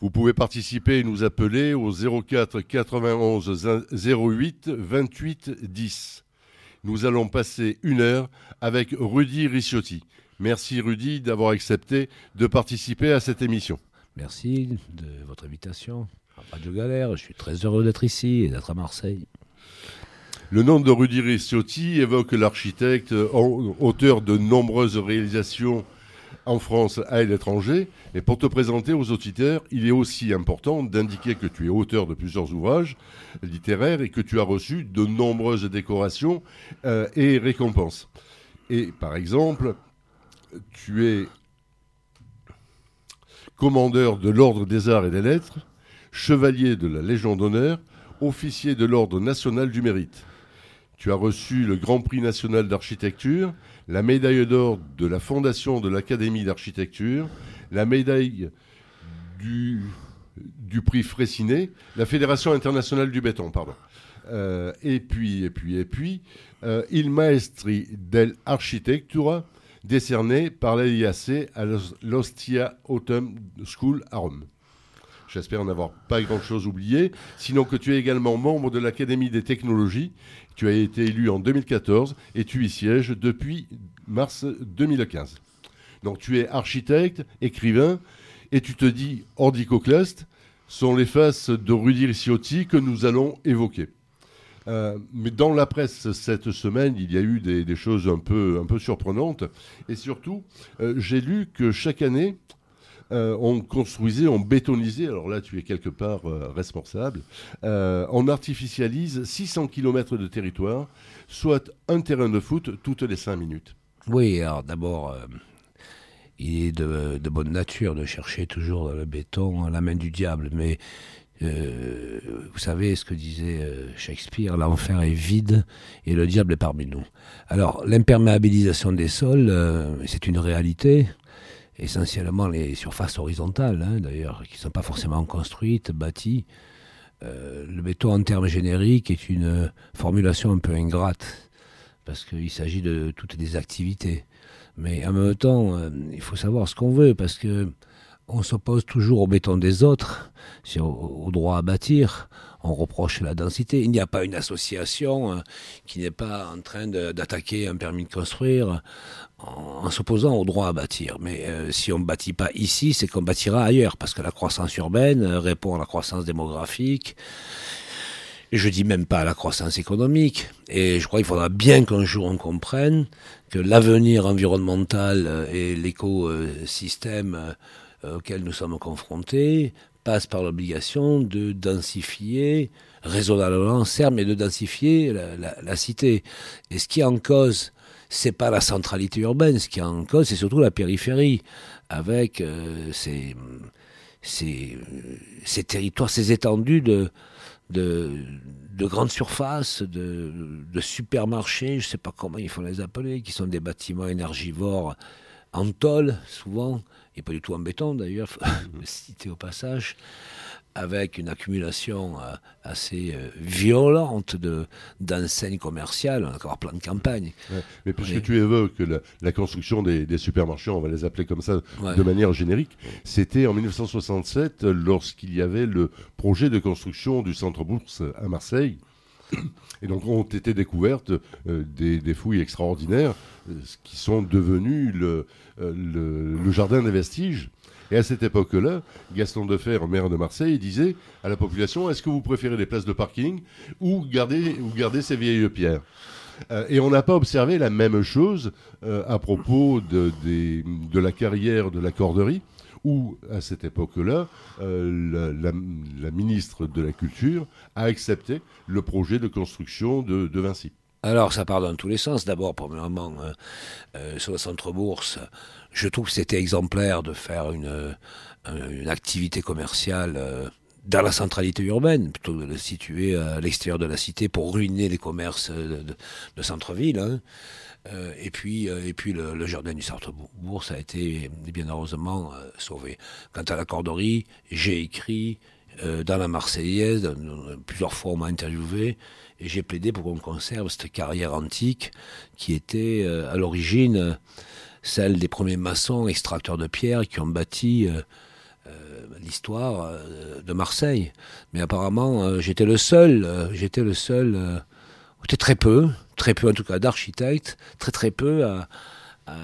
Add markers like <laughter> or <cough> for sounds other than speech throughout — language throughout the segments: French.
Vous pouvez participer et nous appeler au 04 91 08 28 10. Nous allons passer une heure avec Rudy Ricciotti. Merci Rudy d'avoir accepté de participer à cette émission. Merci de votre invitation Pas de Galère. Je suis très heureux d'être ici et d'être à Marseille. Le nom de Rudy Ricciotti évoque l'architecte, auteur de nombreuses réalisations en France à l'étranger. Et pour te présenter aux auditeurs, il est aussi important d'indiquer que tu es auteur de plusieurs ouvrages littéraires et que tu as reçu de nombreuses décorations euh, et récompenses. Et par exemple, tu es commandeur de l'Ordre des Arts et des Lettres, chevalier de la Légion d'honneur, officier de l'Ordre national du mérite. Tu as reçu le Grand Prix national d'architecture, la médaille d'or de la Fondation de l'Académie d'architecture, la médaille du, prix Fraissinet, la Fédération internationale du béton, pardon. Euh, et puis, et puis, et puis, euh, Il Maestri dell'Architectura, décerné par l'AIAC à l'Ostia Autumn School à Rome. J'espère n'avoir pas grand-chose oublié, sinon que tu es également membre de l'Académie des technologies tu as été élu en 2014 et tu y sièges depuis mars 2015. Donc tu es architecte, écrivain, et tu te dis ordicoclaste sont les faces de Rudy Ricciotti que nous allons évoquer. Euh, mais dans la presse cette semaine, il y a eu des, choses un peu, un peu surprenantes. Et surtout, euh, j'ai lu que chaque année, euh, on construisait, on bétonisait, alors là tu es quelque part euh, responsable, euh, on artificialise 600 km de territoire, soit un terrain de foot toutes les 5 minutes. Oui, alors d'abord, il est de, de, bonne nature de chercher toujours le béton la main du diable, mais vous savez ce que disait Shakespeare, l'enfer est vide et le diable est parmi nous. Alors l'imperméabilisation des sols, c'est une réalité essentiellement les surfaces horizontales, hein, d'ailleurs, qui ne sont pas forcément construites, bâties. Euh, le béton, en termes génériques, est une formulation un peu ingrate, parce qu'il s'agit de toutes les activités. Mais en même temps, euh, il faut savoir ce qu'on veut, parce que on s'oppose toujours au béton des autres, au droit à bâtir, on reproche la densité. Il n'y a pas une association euh, qui n'est pas en train d'attaquer un permis de construire en, s'opposant au droit à bâtir. Mais euh, si on ne bâtit pas ici, c'est qu'on bâtira ailleurs, parce que la croissance urbaine euh, répond à la croissance démographique je dis même pas à la croissance économique. Et je crois qu'il faudra bien qu'un jour on comprenne que l'avenir environnemental et l'écosystème auquel nous sommes confrontés par l'obligation de densifier, raisonnablement certes, mais de densifier la, cité. Et ce qui est en cause, c'est pas la centralité urbaine, ce qui est en cause, c'est surtout la périphérie, avec euh, ces, territoires, ces étendues de, grandes surfaces, de, de supermarchés, je ne sais pas comment il faut les appeler, qui sont des bâtiments énergivores en tôle, souvent, pas du tout embêtant d'ailleurs, mhm. <laughs> cité au passage, avec une accumulation euh, assez euh, violente d'enseignes commerciales, on encore plein de campagnes. mais puisque tu évoques la, construction des, supermarchés, on va les appeler comme ça de manière générique, c'était en 1967 lorsqu'il y avait le projet de construction du centre bourse à Marseille. Et donc ont été découvertes euh, des, fouilles extraordinaires euh, qui sont devenues euh, le, jardin des vestiges. Et à cette époque-là, Gaston Defer, maire de Marseille, disait à la population Est-ce que vous préférez les places de parking ou garder, ces vieilles pierres et on n'a pas observé la même chose à propos de la carrière de la corderie, où, à cette époque-là, euh, la, ministre de la Culture a accepté le projet de construction de, Vinci. Alors, ça part dans tous les sens. D'abord, premièrement, hein, euh, sur le centre bourse, je trouve que c'était exemplaire de faire une, euh, activité commerciale dans la centralité urbaine, plutôt que de le situer à l'extérieur de la cité pour ruiner les commerces de, centre-ville. Hein. Euh, et puis, euh, et puis le, jardin du Sartrebourg, ça a été bien heureusement euh, sauvé. Quant à la corderie, j'ai écrit dans la Marseillaise, plusieurs fois on m'a interviewé, et j'ai plaidé pour qu'on conserve cette carrière antique qui était à l'origine celle des premiers maçons extracteurs de pierre qui ont bâti l'histoire de Marseille. Mais apparemment, j'étais le seul, j'étais le seul, j'étais très peu, très peu en tout cas d'architectes, très très peu à,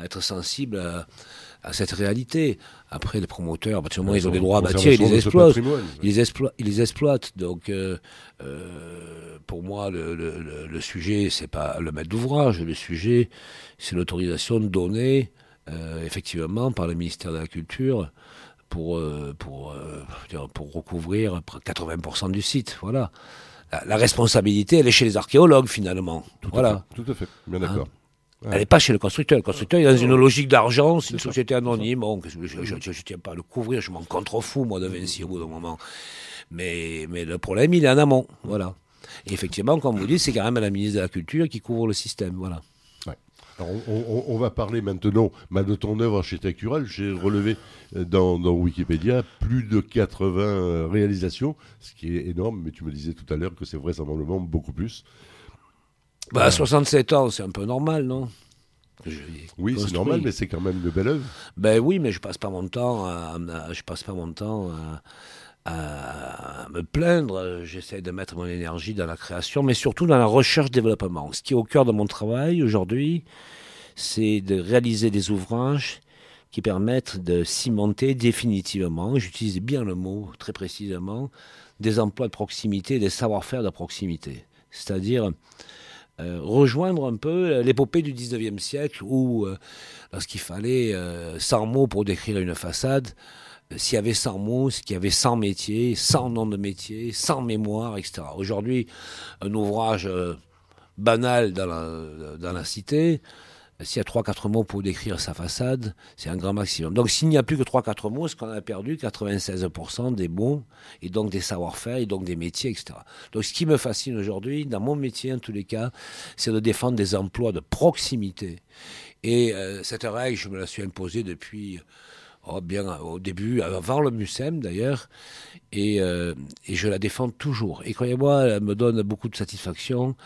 être sensible à, cette réalité. Après, les promoteurs, à bah, ils ont des droits à bâtir, ils les exploitent. Ils les, exploitent. Donc, euh, euh, pour moi, le, le, le sujet, c'est pas le maître d'ouvrage. Le sujet, c'est l'autorisation donnée, euh, effectivement, par le ministère de la Culture pour, pour, pour recouvrir 80% du site. Voilà la, responsabilité, elle est chez les archéologues finalement. voilà. tout à fait, bien hein d'accord. Elle n'est pas chez le constructeur. Le constructeur est dans une logique d'argent, c'est une société anonyme. Bon, je ne tiens pas à le couvrir, je m'en contrefous, moi, de Vinci au bout d'un moment. Mais, mais le problème, il est en amont. Voilà. Et effectivement, comme vous dites, c'est quand même la ministre de la Culture qui couvre le système. Voilà on, va parler maintenant bah, de ton œuvre architecturale. J'ai relevé euh, dans, Wikipédia plus de 80 euh, réalisations, ce qui est énorme, mais tu me disais tout à l'heure que c'est vraisemblablement beaucoup plus. Bah, à 67 ans, c'est un peu normal, non oui, c'est normal, mais c'est quand même de belle œuvre. Ben oui, mais je passe pas mon temps je passe pas mon temps à, à me plaindre, j'essaie de mettre mon énergie dans la création, mais surtout dans la recherche-développement. Ce qui est au cœur de mon travail aujourd'hui, c'est de réaliser des ouvrages qui permettent de cimenter définitivement, j'utilise bien le mot très précisément, des emplois de proximité, des savoir-faire de proximité. C'est-à-dire euh, rejoindre un peu l'épopée du 19e siècle où, euh, lorsqu'il fallait 100 euh, mots pour décrire une façade, euh, s'il y avait 100 mots, qu'il y avait 100 métiers, 100 noms de métiers, 100 mémoires, etc. Aujourd'hui, un ouvrage euh, banal dans la, cité, euh, s'il y a 3-4 mots pour décrire sa façade, c'est un grand maximum. Donc s'il n'y a plus que 3-4 mots, c'est qu'on a perdu 96% des mots, et donc des savoir-faire, et donc des métiers, etc. Donc ce qui me fascine aujourd'hui, dans mon métier en tous les cas, c'est de défendre des emplois de proximité. Et cette règle, je me la suis imposée depuis oh, bien au début, avant le MUSEM d'ailleurs, euh, et, je la défends toujours. Et croyez-moi, elle me donne beaucoup de satisfaction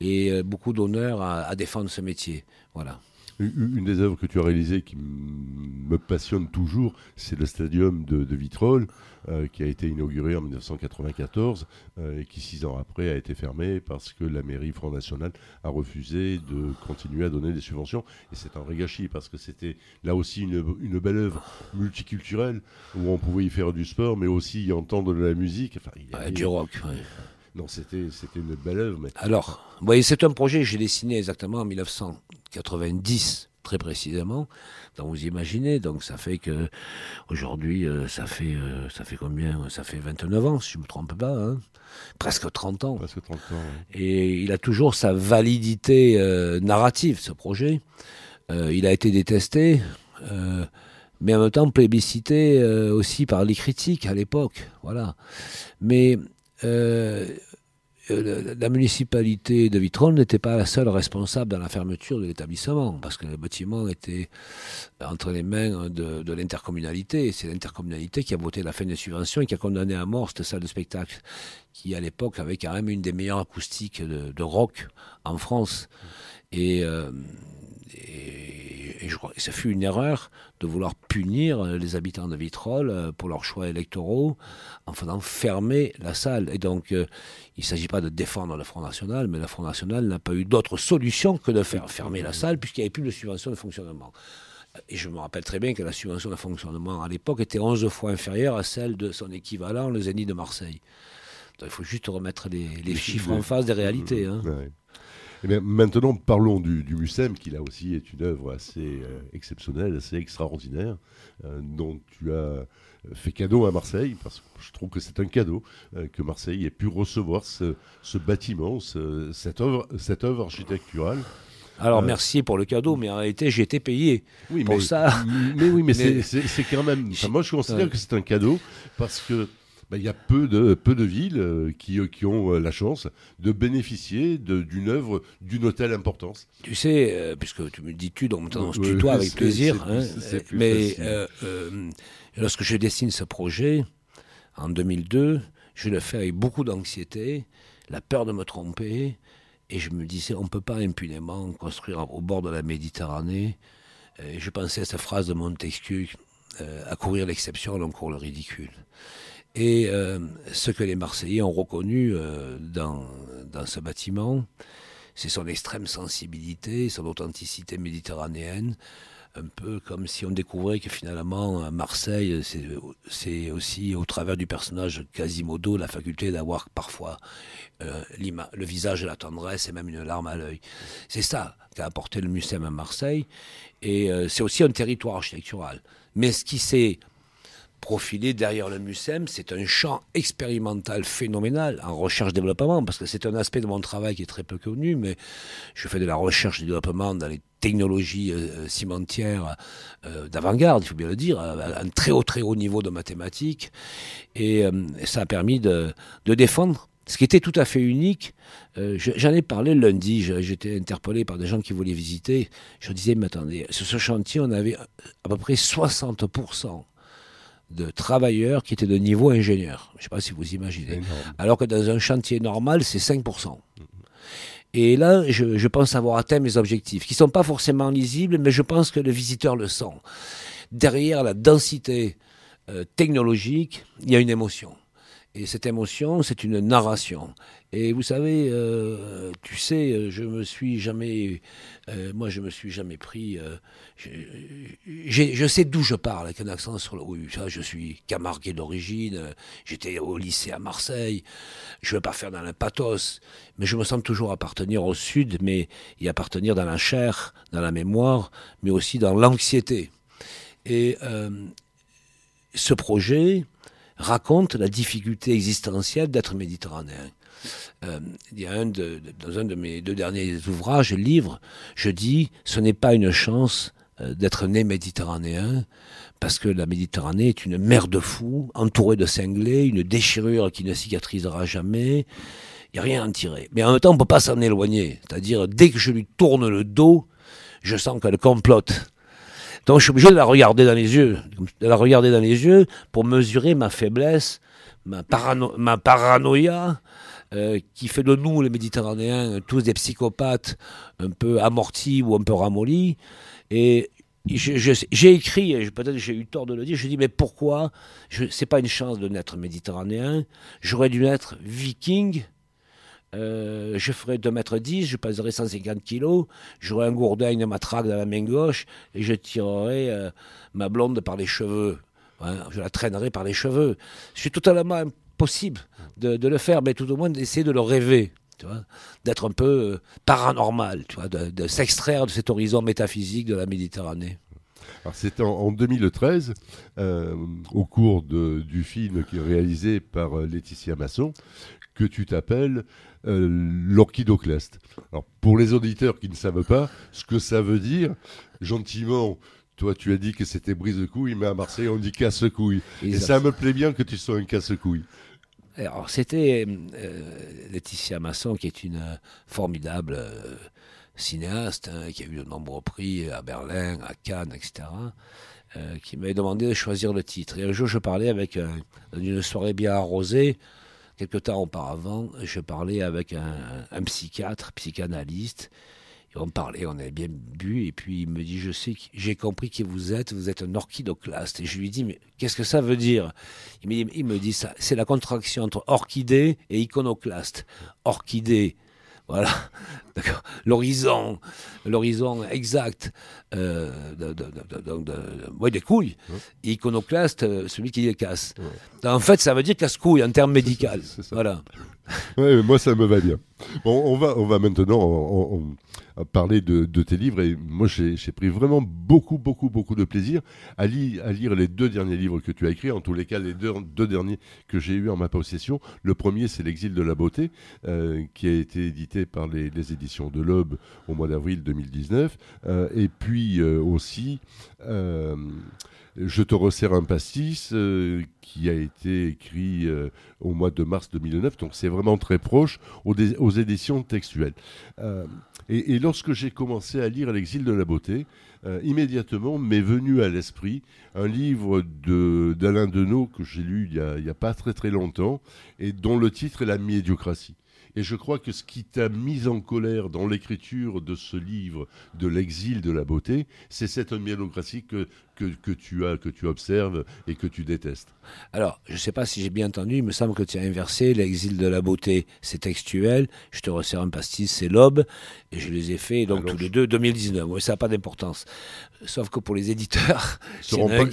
et euh, beaucoup d'honneur à défendre ce métier. Voilà. Une des œuvres que tu as réalisées qui me passionne toujours, c'est le stadium de, de Vitrolles, euh, qui a été inauguré en 1994 euh, et qui, six ans après, a été fermé parce que la mairie Front National a refusé de continuer à donner des subventions. Et c'est un vrai gâchis parce que c'était là aussi une, une, belle œuvre multiculturelle où on pouvait y faire du sport, mais aussi y entendre de la musique. Enfin, du rock, oui. Non, c'était une belle œuvre. Mais... Alors, vous voyez, c'est un projet que j'ai dessiné exactement en 1900. 90 très précisément. dont vous imaginez, donc ça fait que aujourd'hui euh, ça fait euh, ça fait combien Ça fait 29 ans, si je me trompe pas, hein. presque 30 ans. Et il a toujours sa validité euh, narrative ce projet. il a été détesté, mais en même temps plébiscité aussi par les critiques à l'époque. Voilà. Mais euh, la municipalité de Vitron n'était pas la seule responsable dans la fermeture de l'établissement, parce que le bâtiment était euh, entre les mains euh, de, l'intercommunalité. C'est l'intercommunalité qui a voté la fin des subventions et qui a condamné à mort cette salle de spectacle, qui à l'époque avait quand même une des meilleures acoustiques de, rock en France. et et, je crois, que ça fut une erreur de vouloir punir euh, les habitants de Vitrolles euh, pour leurs choix électoraux en faisant fermer la salle. Et donc, euh, il ne s'agit pas de défendre le Front National, mais le Front National n'a pas eu d'autre solution que de faire fermer la salle puisqu'il n'y avait plus de subvention de fonctionnement. Et je me rappelle très bien que la subvention de fonctionnement à l'époque était 11 fois inférieure à celle de son équivalent, le Zénith de Marseille. il faut juste remettre les, chiffres en face des réalités. Mmh, hein. Eh maintenant, parlons du, du Mucem, qui là aussi est une œuvre assez euh, exceptionnelle, assez extraordinaire, euh, dont tu as fait cadeau à Marseille, parce que je trouve que c'est un cadeau euh, que Marseille ait pu recevoir ce, bâtiment, cette, œuvre, architecturale. Alors merci pour le cadeau, mais en réalité j'ai été payé pour ça. Mais oui, mais, <laughs> c'est quand même. moi je considère que c'est un cadeau parce que ben, il y a peu de, peu de villes euh, qui, euh, qui ont euh, la chance de bénéficier d'une œuvre d'une telle importance. Tu sais, puisque tu me dis tu, donc on se tutoie avec plaisir, hein. mais lorsque je dessine ce projet, en 2002, je le fais avec beaucoup d'anxiété, la peur de me tromper, et je me disais, on ne peut pas impunément construire au bord de la Méditerranée. Et je pensais à cette phrase de Montesquieu, à courir l'exception, à court le ridicule. Et euh, ce que les Marseillais ont reconnu euh, dans, ce bâtiment, c'est son extrême sensibilité, son authenticité méditerranéenne, un peu comme si on découvrait que finalement Marseille, c'est aussi au travers du personnage Quasimodo la faculté d'avoir parfois euh, le visage de la tendresse et même une larme à l'œil. C'est ça qu'a apporté le musée à Marseille, et c'est aussi un territoire architectural. Mais ce qui s'est profilé derrière le MUSEM, c'est un champ expérimental phénoménal en recherche-développement, parce que c'est un aspect de mon travail qui est très peu connu, mais je fais de la recherche-développement dans les technologies euh, euh, cimentières euh, d'avant-garde, il faut bien le dire, à un très haut, très haut niveau de mathématiques. Et, ça a permis de, de, défendre ce qui était tout à fait unique. J'en ai parlé lundi, j'étais interpellé par des gens qui voulaient visiter. Je disais, mais attendez, sur ce chantier, on avait à peu près 60% de travailleurs qui étaient de niveau ingénieur. Je ne sais pas si vous imaginez. Alors que dans un chantier normal, c'est 5%. Et là, je, pense avoir atteint mes objectifs, qui ne sont pas forcément lisibles, mais je pense que le visiteur le sent. Derrière la densité euh, technologique, il y a une émotion. Et cette émotion, c'est une narration. Et vous savez, euh, tu sais, euh, je me suis jamais, euh, moi, je me suis jamais pris. je sais d'où je parle avec un accent sur le. Oui, ça, je suis Camarguais d'origine. J'étais au lycée à Marseille. Je veux pas faire dans la pathos, mais je me sens toujours appartenir au Sud, mais y appartenir dans la chair, dans la mémoire, mais aussi dans l'anxiété. Et ce projet raconte la difficulté existentielle d'être méditerranéen. Euh, il y un dans un de mes deux derniers ouvrages, livres, je dis ce n'est pas une chance euh, d'être né méditerranéen, parce que la Méditerranée est une mer de fous, entourée de cinglés, une déchirure qui ne cicatrisera jamais. Il n'y a rien à en tirer. Mais en même temps, on ne peut pas s'en éloigner. C'est-à-dire, dès que je lui tourne le dos, je sens qu'elle complote. Donc je suis obligé de la regarder dans les yeux, de la regarder dans les yeux pour mesurer ma faiblesse, ma paranoïa, euh, qui fait de nous, les Méditerranéens, tous des psychopathes un peu amortis ou un peu ramollis. Et j'ai écrit, et peut-être j'ai eu tort de le dire, je dis mais pourquoi n'est pas une chance de naître méditerranéen, j'aurais dû naître viking. Euh, je ferais 2 mètres 10 je pèserais 150 kg, j'aurais un gourdin de matraque dans la main gauche et je tirerais euh, ma blonde par les cheveux. Hein, je la traînerais par les cheveux. Je suis totalement possible de, de, le faire, mais tout au moins d'essayer de le rêver, d'être un peu euh, paranormal, tu vois, de, s'extraire de cet horizon métaphysique de la Méditerranée. C'est en, 2013, euh, au cours de, du film qui est réalisé par euh, Laetitia Masson, que tu t'appelles l'orchidocleste l'orchidoclaste. Alors pour les auditeurs qui ne savent pas ce que ça veut dire, gentiment, toi, tu as dit que c'était brise couille, mais à Marseille, on dit casse-couille. Et ça me plaît bien que tu sois un casse-couille. Alors, c'était euh, Laetitia Masson, qui est une formidable euh, cinéaste, hein, qui a eu de nombreux prix à Berlin, à Cannes, etc., euh, qui m'avait demandé de choisir le titre. Et un jour, je parlais avec une soirée bien arrosée, quelque temps auparavant, je parlais avec un psychiatre, psychanalyste, on parlait, on avait bien bu, et puis il me dit, je sais, j'ai compris qui vous êtes, vous êtes un orchidoclaste. Et je lui dis, mais qu'est-ce que ça veut dire il me, il me dit, ça, c'est la contraction entre orchidée et iconoclaste. Orchidée, voilà, l'horizon, l'horizon exact euh, des couilles. Mmh. Iconoclaste, euh, celui qui les casse. En fait, ça veut dire casse-couille en termes médicaux. Voilà. moi, ça me va bien. on va, on va maintenant parler de, tes livres. Et moi, j'ai pris vraiment beaucoup, beaucoup, beaucoup de plaisir à, à, lire les deux derniers livres que tu as écrits, en tous les cas, les deux, derniers que j'ai eu en ma possession. Le premier, c'est L'exil de la beauté, euh, qui a été édité par les, les édition de l'Aube au mois d'avril 2019. Euh, et puis euh, aussi, euh, Je te resserre un pastis qui a été écrit au mois de mars 2009. Donc c'est vraiment très proche aux, éditions textuelles. Et, lorsque j'ai commencé à lire L'exil de la beauté, immédiatement m'est venu à l'esprit un livre d'Alain de, Denot que j'ai lu il n'y a, a, pas très très longtemps et dont le titre est La médiocratie. Et je crois que ce qui t'a mis en colère dans l'écriture de ce livre, de l'exil de la beauté, c'est cette homénocratie que que, tu as, que tu observes et que tu détestes Alors, je ne sais pas si j'ai bien entendu, il me semble que tu as inversé l'exil de la beauté, c'est textuel, je te resserre un pastis, c'est l'aube, et je les ai faits, donc tous les deux, 2019, ça n'a pas d'importance. Sauf que pour les éditeurs, y en a un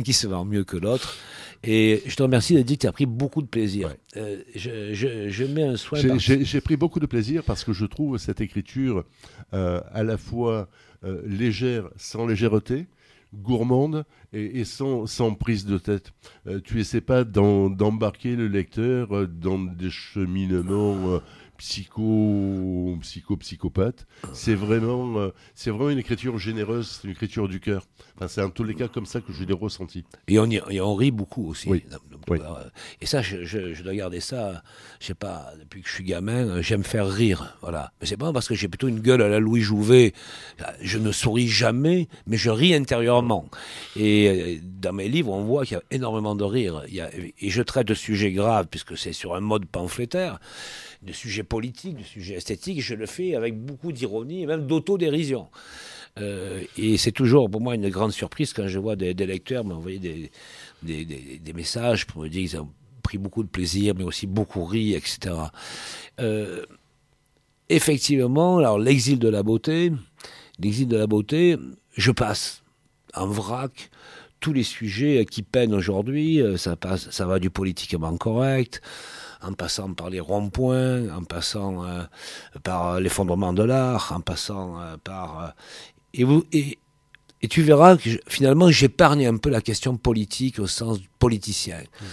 qui se vend mieux que l'autre. Et je te remercie d'être dit que tu as pris beaucoup de plaisir. Euh, je, mets un soin. J'ai pris beaucoup de plaisir parce que je trouve cette écriture euh, à la fois euh, légère sans légèreté, gourmande et, sans, sans, prise de tête. Euh, tu essaies pas d'embarquer le lecteur euh, dans des cheminements psycho, psycho psychopathe. C'est vraiment, euh, c'est vraiment une écriture généreuse, c'est une écriture du cœur. Enfin, c'est en tous les cas comme ça que je l'ai ressenti. Et on, on rit beaucoup aussi. Euh, et ça, je, dois garder ça. Je sais pas, depuis que je suis gamin, euh, j'aime faire rire. Voilà. Mais c'est pas parce que j'ai plutôt une gueule à la Louis Jouvet. Je ne souris jamais, mais je ris intérieurement. Et dans mes livres, on voit qu'il y a énormément de rire. et je traite de sujets graves puisque c'est sur un mode pamphlétaire, de sujets politique, du sujet esthétique, je le fais avec beaucoup d'ironie et même d'autodérision. Euh, et c'est toujours pour moi une grande surprise quand je vois des, lecteurs m'envoyer des, messages pour me dire qu'ils ont pris beaucoup de plaisir, mais aussi beaucoup ri, etc. Euh, effectivement, alors l'exil de la beauté, l'exil de la beauté, je passe en vrac tous les sujets qui peinent aujourd'hui. Euh, ça ça va du politiquement correct en passant par les ronds-points, en passant euh, par euh, l'effondrement de l'art, en passant euh, par... et, vous, et, et tu verras que finalement, j'épargne un peu la question politique au sens politicien. Mmh.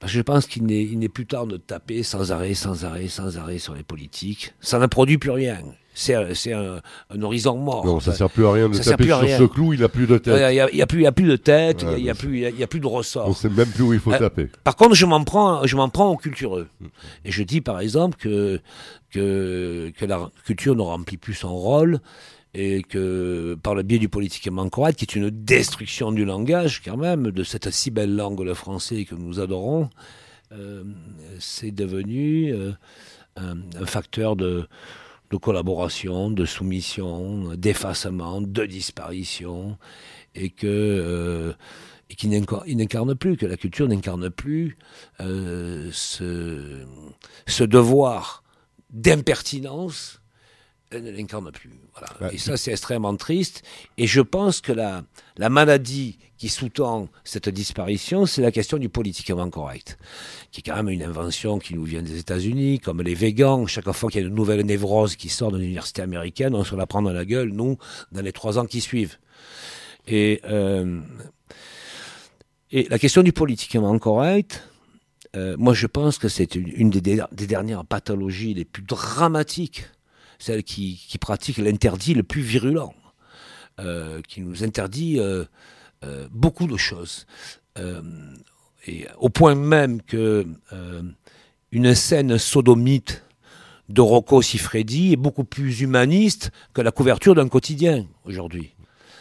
Parce que je pense qu'il n'est plus tard de taper sans arrêt, sans arrêt, sans arrêt sur les politiques. Ça n'a produit plus rien c'est un, horizon mort. Non, ça ne sert plus à rien de taper sur ce clou, il n'a plus de tête. Il n'y a, a, plus, a, plus de tête, il euh, n'y a, a, plus de ressort. On ne sait même plus où il faut euh, taper. Par contre, je m'en prends, je prends aux cultureux. Et je dis par exemple que, que, que la culture ne remplit plus son rôle et que par le biais du politiquement correct, qui est une destruction du langage quand même, de cette si belle langue le français que nous adorons, euh, c'est devenu un, facteur de, de collaboration, de soumission, d'effacement, de disparition, et que euh, et qui n'incarne plus, que la culture n'incarne plus euh, ce, ce, devoir d'impertinence elle ne l'incarne plus. Voilà. Bah, et ça, c'est extrêmement triste. Et je pense que la, la maladie qui sous-tend cette disparition, c'est la question du politiquement correct, qui est quand même une invention qui nous vient des États-Unis, comme les végans. Chaque fois qu'il y a une nouvelle névrose qui sort de l'université américaine, on se la prend dans la gueule, nous, dans les trois ans qui suivent. Et, euh, et la question du politiquement correct, euh, moi, je pense que c'est une, des, des dernières pathologies les plus dramatiques celle qui, pratique l'interdit le plus virulent, euh, qui nous interdit euh, euh, beaucoup de choses. et au point même qu'une scène sodomite de Rocco Siffredi est beaucoup plus humaniste que la couverture d'un quotidien aujourd'hui.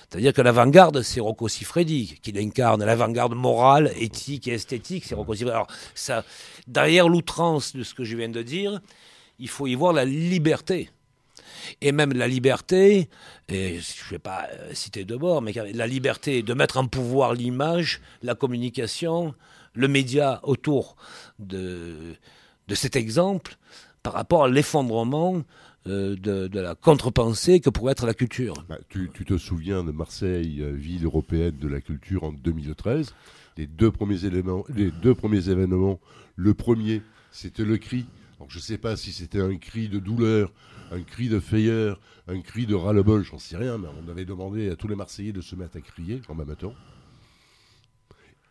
C'est-à-dire que l'avant-garde, c'est Rocco Siffredi qui l'incarne. L'avant-garde morale, éthique et esthétique, c'est Rocco Siffredi. Alors, ça, derrière l'outrance de ce que je viens de dire, il faut y voir la liberté et même la liberté, et je ne vais pas euh, citer de bord, mais la liberté de mettre en pouvoir l'image, la communication, le média autour de, de cet exemple par rapport à l'effondrement euh, de, la contre-pensée que pourrait être la culture. Bah, tu, te souviens de Marseille, euh, ville européenne de la culture en 2013 Les deux premiers, éléments, les deux premiers événements, le premier, c'était le cri. donc je ne sais pas si c'était un cri de douleur un cri de feyeur, un cri de ras-le-bol, j'en sais rien, mais on avait demandé à tous les Marseillais de se mettre à crier en même temps.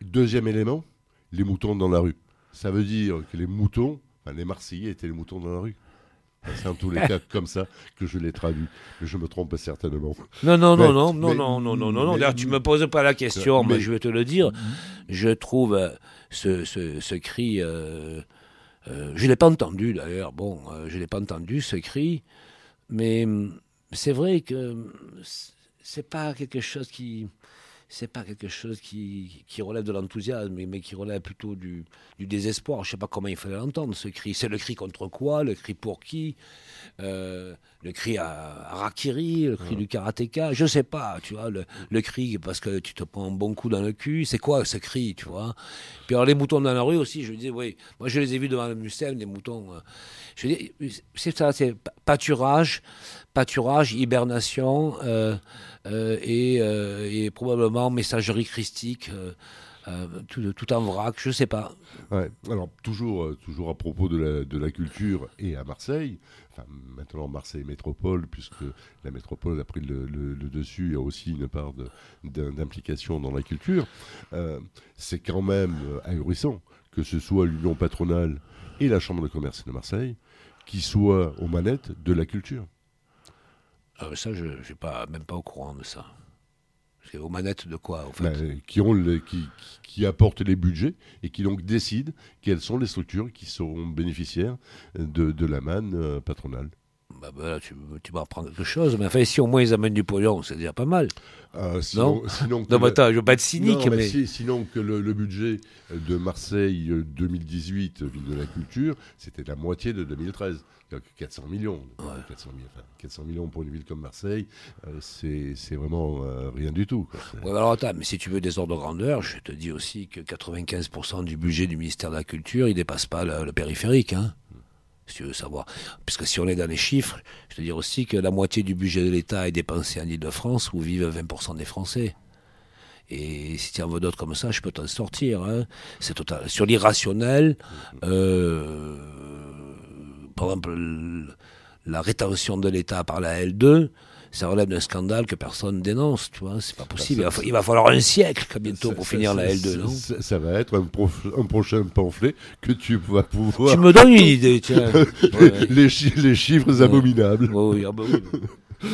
Deuxième élément, les moutons dans la rue. Ça veut dire que les moutons, les Marseillais étaient les moutons dans la rue. C'est en tous les <laughs> cas comme ça que je l'ai traduit. Je me trompe certainement. Non, non, non, non, non, non, non, non, non, D'ailleurs, tu me poses pas la question, mais, je vais te le dire. Mhm. Je trouve euh, ce, cri euh, euh, je ne l'ai pas entendu d'ailleurs, bon, euh, je ne l'ai pas entendu ce cri, mais hum, c'est vrai que hum, c'est pas quelque chose qui, c'est pas quelque chose qui, qui relève de l'enthousiasme, mais qui relève plutôt du, du désespoir. Je sais pas comment il fallait l'entendre, ce cri. C'est le cri contre quoi Le cri pour qui euh, Le cri à, Rakiri Le cri mmh. du karatéka Je sais pas, tu vois. Le, cri parce que tu te prends un bon coup dans le cul. C'est quoi ce cri, tu vois Puis alors, les moutons dans la rue aussi, je dis, oui. Moi, je les ai vus devant le musée des moutons. Euh. je dis, c'est ça, c'est pâturage, pâturage, hibernation euh, euh, euh, et, probablement messagerie christique. tout, en vrac, je ne sais pas. alors, toujours, toujours à propos de la, culture et à Marseille, maintenant Marseille Métropole, puisque la métropole a pris le, dessus, et a aussi une part d'implication dans la culture, c'est quand même ahurissant que ce soit l'Union patronale et la Chambre de commerce de Marseille qui soient aux manettes de la culture. Ah, ça, je n'ai pas, même pas au courant de ça. C'est aux manettes de quoi, en fait bah, euh, qui, ont qui, qui, apportent les budgets et qui donc décident quelles sont les structures qui seront bénéficiaires de la manne euh, patronale bah, bah tu, vas reprendre quelque chose. Mais enfin, si au moins ils amènent du pognon, c'est déjà pas mal. Ah, sinon, non, <laughs> non mais attends, je veux pas être cynique. mais... sinon que le, budget de Marseille 2018, euh, euh, ville de la culture, c'était la moitié de 2013. 400 millions. 400, 400, millions pour une ville comme Marseille, euh, c'est vraiment rien du tout. alors attends, mais si tu veux des ordres de grandeur, je te dis aussi que 95% du budget du ministère de la Culture, il dépasse pas le, le périphérique. Hein si tu veux savoir. Puisque si on est dans les chiffres, je veux dire aussi que la moitié du budget de l'État est dépensé en Ile-de-France où vivent 20% des Français. Et si tu en veux d'autres comme ça, je peux t'en sortir. Hein. Sur l'irrationnel, euh, par exemple, la rétention de l'État par la L2, ça relève d'un scandale que personne dénonce, tu vois, c'est pas bah, possible. il, va, falloir un siècle bientôt pour finir la L2, ça, va être un, prochain pamphlet que tu vas pouvoir. Tu me donnes une <laughs> idée, tiens. <laughs> les, chiffres abominables. Ah bah <laughs>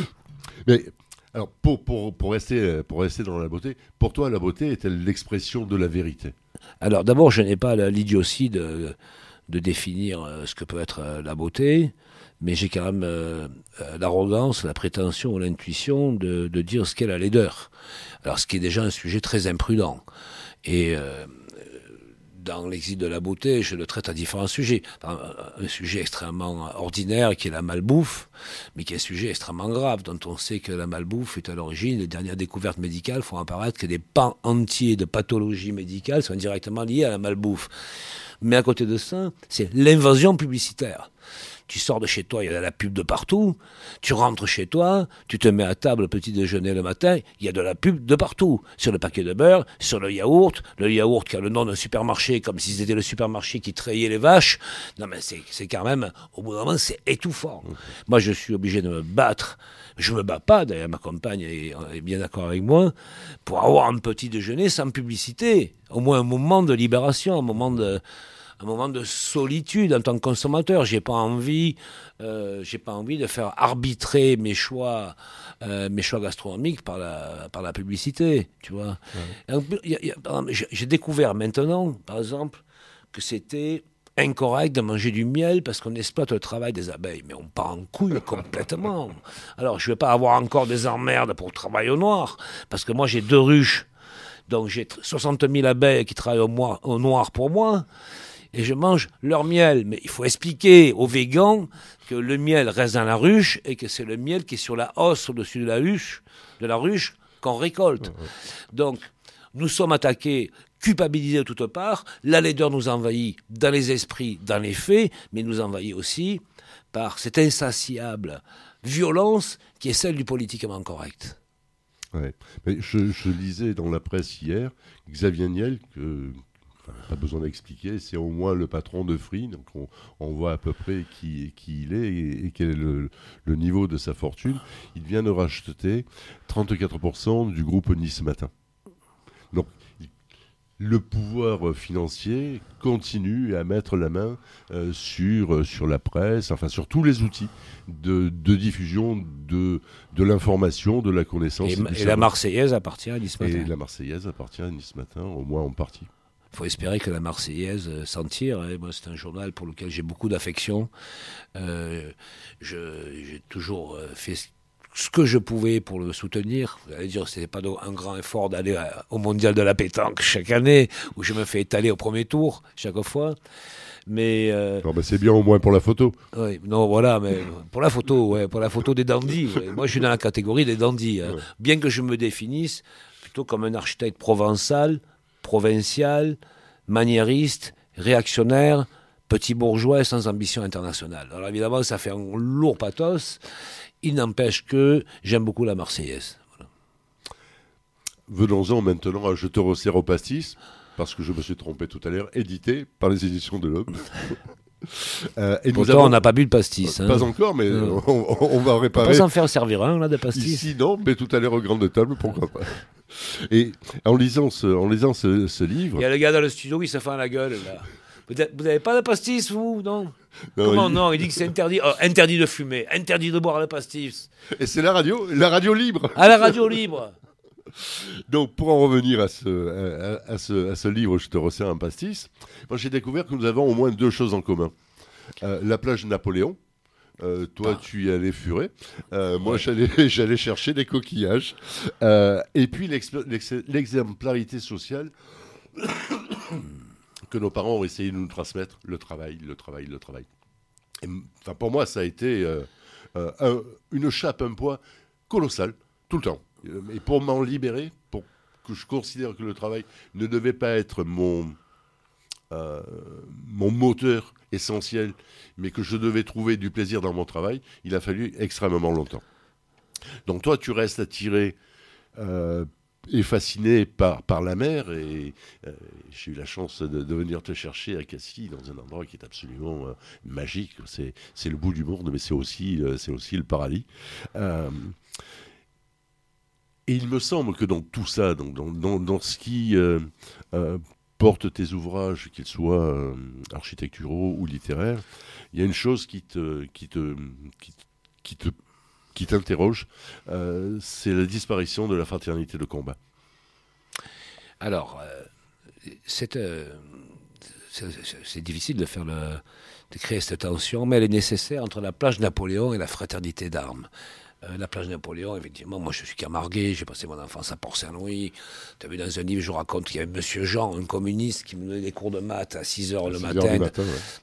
Mais alors, pour, rester, pour rester dans la beauté, pour toi, la beauté est-elle l'expression de la vérité Alors, d'abord, je n'ai pas l'idiotie de, de, définir euh, ce que peut être euh, la beauté mais j'ai quand même euh, euh, l'arrogance, la prétention ou l'intuition de, dire ce qu'est la laideur. Alors, ce qui est déjà un sujet très imprudent. Et euh, dans l'exil de la beauté, je le traite à différents sujets. Un sujet extrêmement ordinaire qui est la malbouffe, mais qui est un sujet extrêmement grave, dont on sait que la malbouffe est à l'origine. Les dernières découvertes médicales font apparaître que des pans entiers de pathologies médicales sont directement liés à la malbouffe. Mais à côté de ça, c'est l'invasion publicitaire. Tu sors de chez toi, il y a de la pub de partout. Tu rentres chez toi, tu te mets à table petit déjeuner le matin, il y a de la pub de partout. Sur le paquet de beurre, sur le yaourt, le yaourt qui a le nom d'un supermarché, comme si c'était le supermarché qui trayait les vaches. Non, mais c'est quand même, au bout d'un moment, c'est étouffant. Mmh. Moi, je suis obligé de me battre. Je me bats pas, d'ailleurs, ma compagne est bien d'accord avec moi, pour avoir un petit déjeuner sans publicité. Au moins un moment de libération, un moment de un moment de solitude en tant que consommateur. J'ai pas envie, euh, j'ai pas envie de faire arbitrer mes choix, euh, mes choix gastronomiques par la, par la publicité, tu vois. J'ai découvert maintenant, par exemple, que c'était incorrect de manger du miel parce qu'on exploite le travail des abeilles. Mais on part en couille complètement. <laughs> Alors, je ne vais pas avoir encore des emmerdes pour le travail au noir, parce que moi, j'ai deux ruches. Donc, j'ai 60 000 abeilles qui travaillent au noir pour moi et je mange leur miel. Mais il faut expliquer aux végans que le miel reste dans la ruche et que c'est le miel qui est sur la hausse au-dessus de la ruche, de la ruche qu'on récolte. Donc, nous sommes attaqués, culpabilisés de toutes parts. La laideur nous envahit dans les esprits, dans les faits, mais nous envahit aussi par cette insatiable violence qui est celle du politiquement correct. Mais je, je lisais dans la presse hier Xavier Niel, que, pas besoin d'expliquer. C'est au moins le patron de Free, donc on, voit à peu près qui, qui il est et, quel est le, niveau de sa fortune. Il vient de racheter 34% du groupe Nice Matin. Donc le pouvoir financier continue à mettre la main euh, sur, euh, sur la presse, enfin sur tous les outils de, diffusion de, de l'information, de la connaissance. Et, et la Marseillaise appartient à Nice Matin. Et la Marseillaise appartient à Nice Matin, au moins en partie faut espérer que la Marseillaise euh, s'en tire. Hein. Moi, c'est un journal pour lequel j'ai beaucoup d'affection. Euh, j'ai toujours euh, fait ce que je pouvais pour le soutenir. Vous allez dire, c'est pas un grand effort d'aller au mondial de la pétanque chaque année, où je me fais étaler au premier tour, chaque fois. Mais. c'est bien au moins pour la photo. non, voilà, mais pour la photo, pour la photo des dandys. Moi, je suis dans la catégorie des dandys. Hein. Bien que je me définisse plutôt comme un architecte provençal provincial, maniériste, réactionnaire, petit bourgeois et sans ambition internationale. Alors évidemment, ça fait un lourd pathos. Il n'empêche que j'aime beaucoup la Marseillaise. Venons-en maintenant à Je te resserre au pastis, parce que je me suis trompé tout à l'heure, édité par les éditions de l'Homme. <laughs> Euh, et Pourtant, on n'a pas bu de pastis. Euh, hein. Pas encore, mais on, va réparer. On peut s'en faire servir un, là, de pastis. Ici, non, mais tout à l'heure, au grand de table, pourquoi pas. Et en lisant ce, en lisant ce, livre. Il y a le gars dans le studio qui se fait à la gueule, là. Vous n'avez pas de pastis, vous Non, non Comment non Il dit que c'est interdit. Euh, interdit de fumer, interdit de boire le pastis. Et c'est la radio, la radio libre. À ah, la radio libre donc, pour en revenir à ce, à, ce, livre, Je te resserre un pastis, moi j'ai découvert que nous avons au moins deux choses en commun. Euh, la plage Napoléon, euh, toi, ah. tu y allais furer. Euh, moi, <laughs> j'allais, chercher des coquillages. et puis l'exemplarité sociale <coughs> que nos parents ont essayé de nous transmettre, le travail, le travail, le travail. Et, enfin, pour moi, ça a été une chape, un poids colossal, tout le temps. Euh, et pour m'en libérer, pour que je considère que le travail ne devait pas être mon, euh, mon moteur essentiel, mais que je devais trouver du plaisir dans mon travail, il a fallu extrêmement longtemps. Donc toi, tu restes attiré euh, et fasciné par, par la mer, et euh, j'ai eu la chance de, venir te chercher à Cassis dans un endroit qui est absolument magique. C'est, le bout du monde, mais c'est aussi, c'est aussi le paradis. Et il me semble que dans tout ça, dans, ce qui euh, euh, porte tes ouvrages, qu'ils soient euh, architecturaux ou littéraires, il y a une chose qui te, qui te, qui, te, qui t'interroge, c'est la disparition de la fraternité de combat. Alors, c'est difficile de faire de créer cette tension, mais elle est nécessaire entre la plage Napoléon et la fraternité d'armes. Euh, la plage Napoléon, effectivement, moi je suis camargué, j'ai passé mon enfance à Port-Saint-Louis. Tu as vu dans un livre, je raconte qu'il y avait Monsieur Jean, un communiste, qui me donnait des cours de maths à 6 h le matin,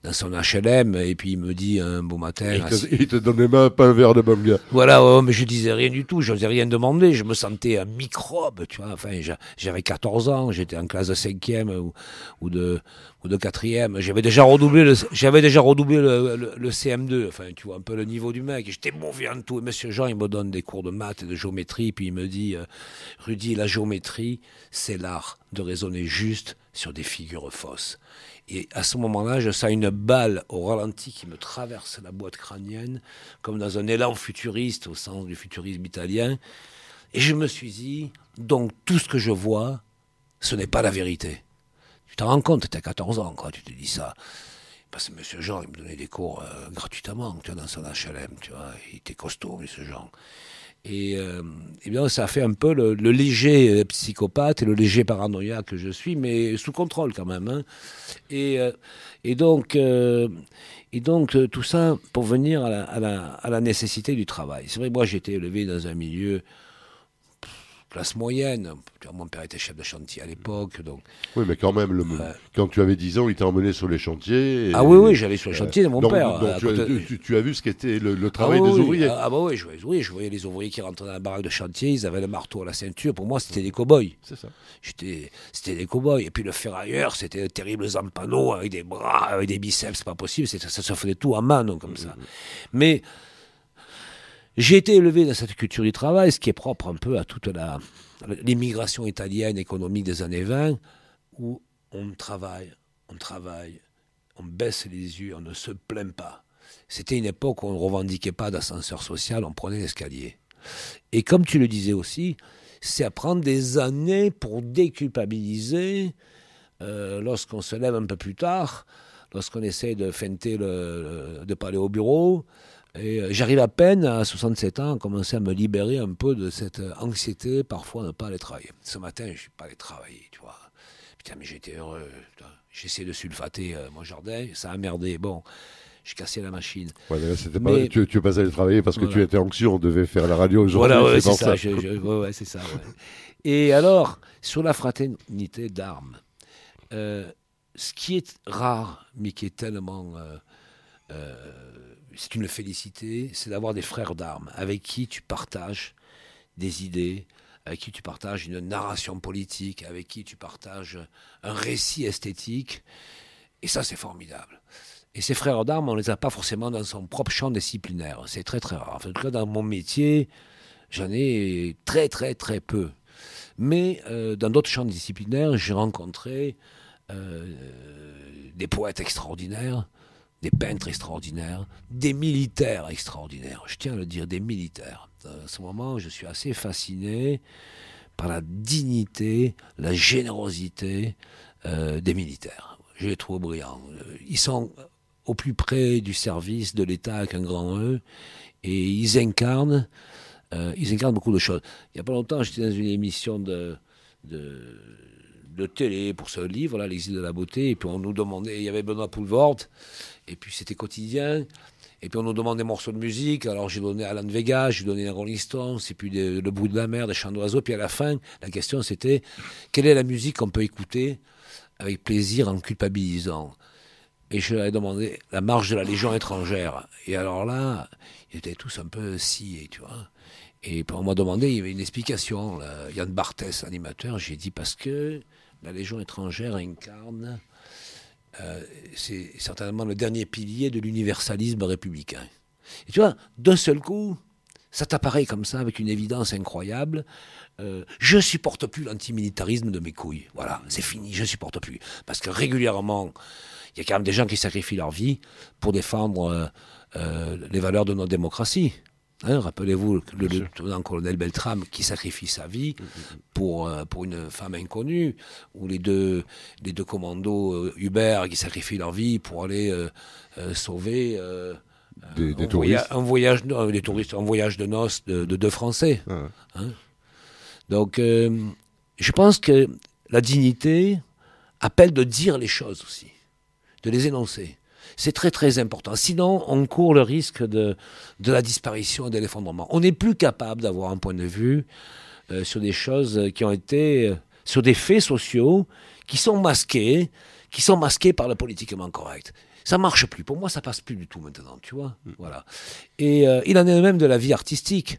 dans son HLM, et puis il me dit un beau matin. Il te, il donnait même pas un verre de manga. Voilà, mais je disais rien du tout, je n'osais rien demander, je me sentais un microbe, tu vois. Enfin, j'avais 14 ans, j'étais en classe de 5e ou de ou de quatrième. J'avais déjà redoublé le, j'avais déjà redoublé le, CM2. Enfin, tu vois un peu le niveau du mec. J'étais mauvais en tout. Et Monsieur Jean, il me donne des cours de maths et de géométrie, puis il me dit, euh, Rudy, la géométrie, c'est l'art de raisonner juste sur des figures fausses. Et à ce moment-là, je sens une balle au ralenti qui me traverse la boîte crânienne, comme dans un élan futuriste, au sens du futurisme italien. Et je me suis dit, donc tout ce que je vois, ce n'est pas la vérité. Tu t'en rends compte, t'as 14 ans, quoi, tu te dis ça. Parce bah, que monsieur Jean, il me donnait des cours euh, gratuitement, tu dans son HLM, tu vois. Il était costaud, monsieur Jean. Et, et euh, eh bien, ça a fait un peu le, léger euh, psychopathe et le léger paranoïa que je suis, mais sous contrôle quand même. Hein. Et, et, donc, et donc tout ça pour venir à la, à la nécessité du travail. C'est vrai, moi, j'étais élevé dans un milieu classe moyenne. Mon père était chef de chantier à l'époque. donc. Oui, mais quand même, le, euh, quand tu avais 10 ans, il t'a emmené sur les chantiers. ah oui, oui, j'allais sur les euh, chantiers de mon père. Donc tu, as, vu ce qu'était le, ah travail des ouvriers Ah bah oui je, oui, je voyais les ouvriers qui rentraient dans la baraque de chantier, ils avaient le marteau à la ceinture. Pour moi, c'était des cow-boys. C'est ça. C'était des cow-boys. Et puis le ferrailleur, c'était de terribles empanneaux avec des bras, avec des biceps, c'est pas possible. Ça se faisait tout à main, donc, comme ça. Mm-hmm. Mais j'ai été élevé dans cette culture du travail, ce qui est propre un peu à toute la, l'immigration italienne économique des années 20, où on travaille, on travaille, on baisse les yeux, on ne se plaint pas. C'était une époque où on ne revendiquait pas d'ascenseur social, on prenait l'escalier. Et comme tu le disais aussi, c'est à prendre des années pour déculpabiliser euh, lorsqu'on se lève un peu plus tard, lorsqu'on essaie de feinter, le, de parler au bureau, et euh, j'arrive à peine à 67 ans à commencer à me libérer un peu de cette anxiété parfois de ne pas aller travailler. Ce matin, je ne suis pas allé travailler, tu vois. Putain, mais j'étais heureux. J'essayais de sulfater euh, mon jardin, ça a merdé. Bon, j'ai cassé la machine. tu mais pas... tu, tu parce que tu étais anxieux, on devait faire la radio aujourd'hui. c'est, ça. Et alors, sur la fraternité d'armes, euh, ce qui est rare, mais qui est tellement. euh, c'est une félicité, c'est d'avoir des frères d'armes avec qui tu partages des idées, avec qui tu partages une narration politique, avec qui tu partages un récit esthétique. Et ça, c'est formidable. Et ces frères d'armes, on ne les a pas forcément dans son propre champ disciplinaire. C'est très, très rare. en tout cas, dans mon métier, j'en ai très, très, très peu. Mais euh, dans d'autres champs disciplinaires, j'ai rencontré euh, des poètes extraordinaires, des peintres extraordinaires, des militaires extraordinaires, je tiens à le dire, des militaires. Euh, à ce moment, je suis assez fasciné par la dignité, la générosité euh, des militaires. Je les trouve brillants. Euh, ils sont au plus près du service de l'État avec un grand E, et ils incarnent, ils incarnent beaucoup de choses. Il n'y a pas longtemps, j'étais dans une émission de, télé pour ce livre, là, l'exil de la beauté. Et puis on nous demandait, il y avait Benoît Poulvorde et puis c'était quotidien. Et puis on nous demandait des morceaux de musique. Alors j'ai donné Alan Vega, j'ai donné la Rolling Stones, et puis le bruit de la mer, des chants d'oiseaux. Puis à la fin, la question c'était quelle est la musique qu'on peut écouter avec plaisir en culpabilisant Et je leur ai demandé la marche de la Légion étrangère. Et alors là, ils étaient tous un peu sciés, tu vois. Et pour moi demander, il y avait une explication. Yann Barthès, animateur, j'ai dit parce que la Légion étrangère incarne euh, c'est certainement le dernier pilier de l'universalisme républicain. Et tu vois, d'un seul coup, ça t'apparaît comme ça avec une évidence incroyable. Euh, je supporte plus l'antimilitarisme de mes couilles. Voilà, c'est fini, je supporte plus. Parce que régulièrement, il y a quand même des gens qui sacrifient leur vie pour défendre euh, les valeurs de notre démocratie. Hein, rappelez-vous le lieutenant-colonel beltram qui sacrifie sa vie mm, mm, mm. pour, euh, pour une femme inconnue, ou les deux, les deux commandos euh, Hubert qui sacrifient leur vie pour aller euh, sauver des, un, touristes. voyage, des touristes, voyage de noces de, deux Français. Ah hein. Donc, je pense que la dignité appelle de dire les choses aussi, de les énoncer. C'est très très important. Sinon, on court le risque de, la disparition et de l'effondrement. On n'est plus capable d'avoir un point de vue euh, sur des choses qui ont été, euh, sur des faits sociaux qui sont masqués, qui sont masqués par le politiquement correct. Ça marche plus. Pour moi, ça passe plus du tout maintenant, tu vois. Mm. Voilà. Et euh, il en est même de la vie artistique.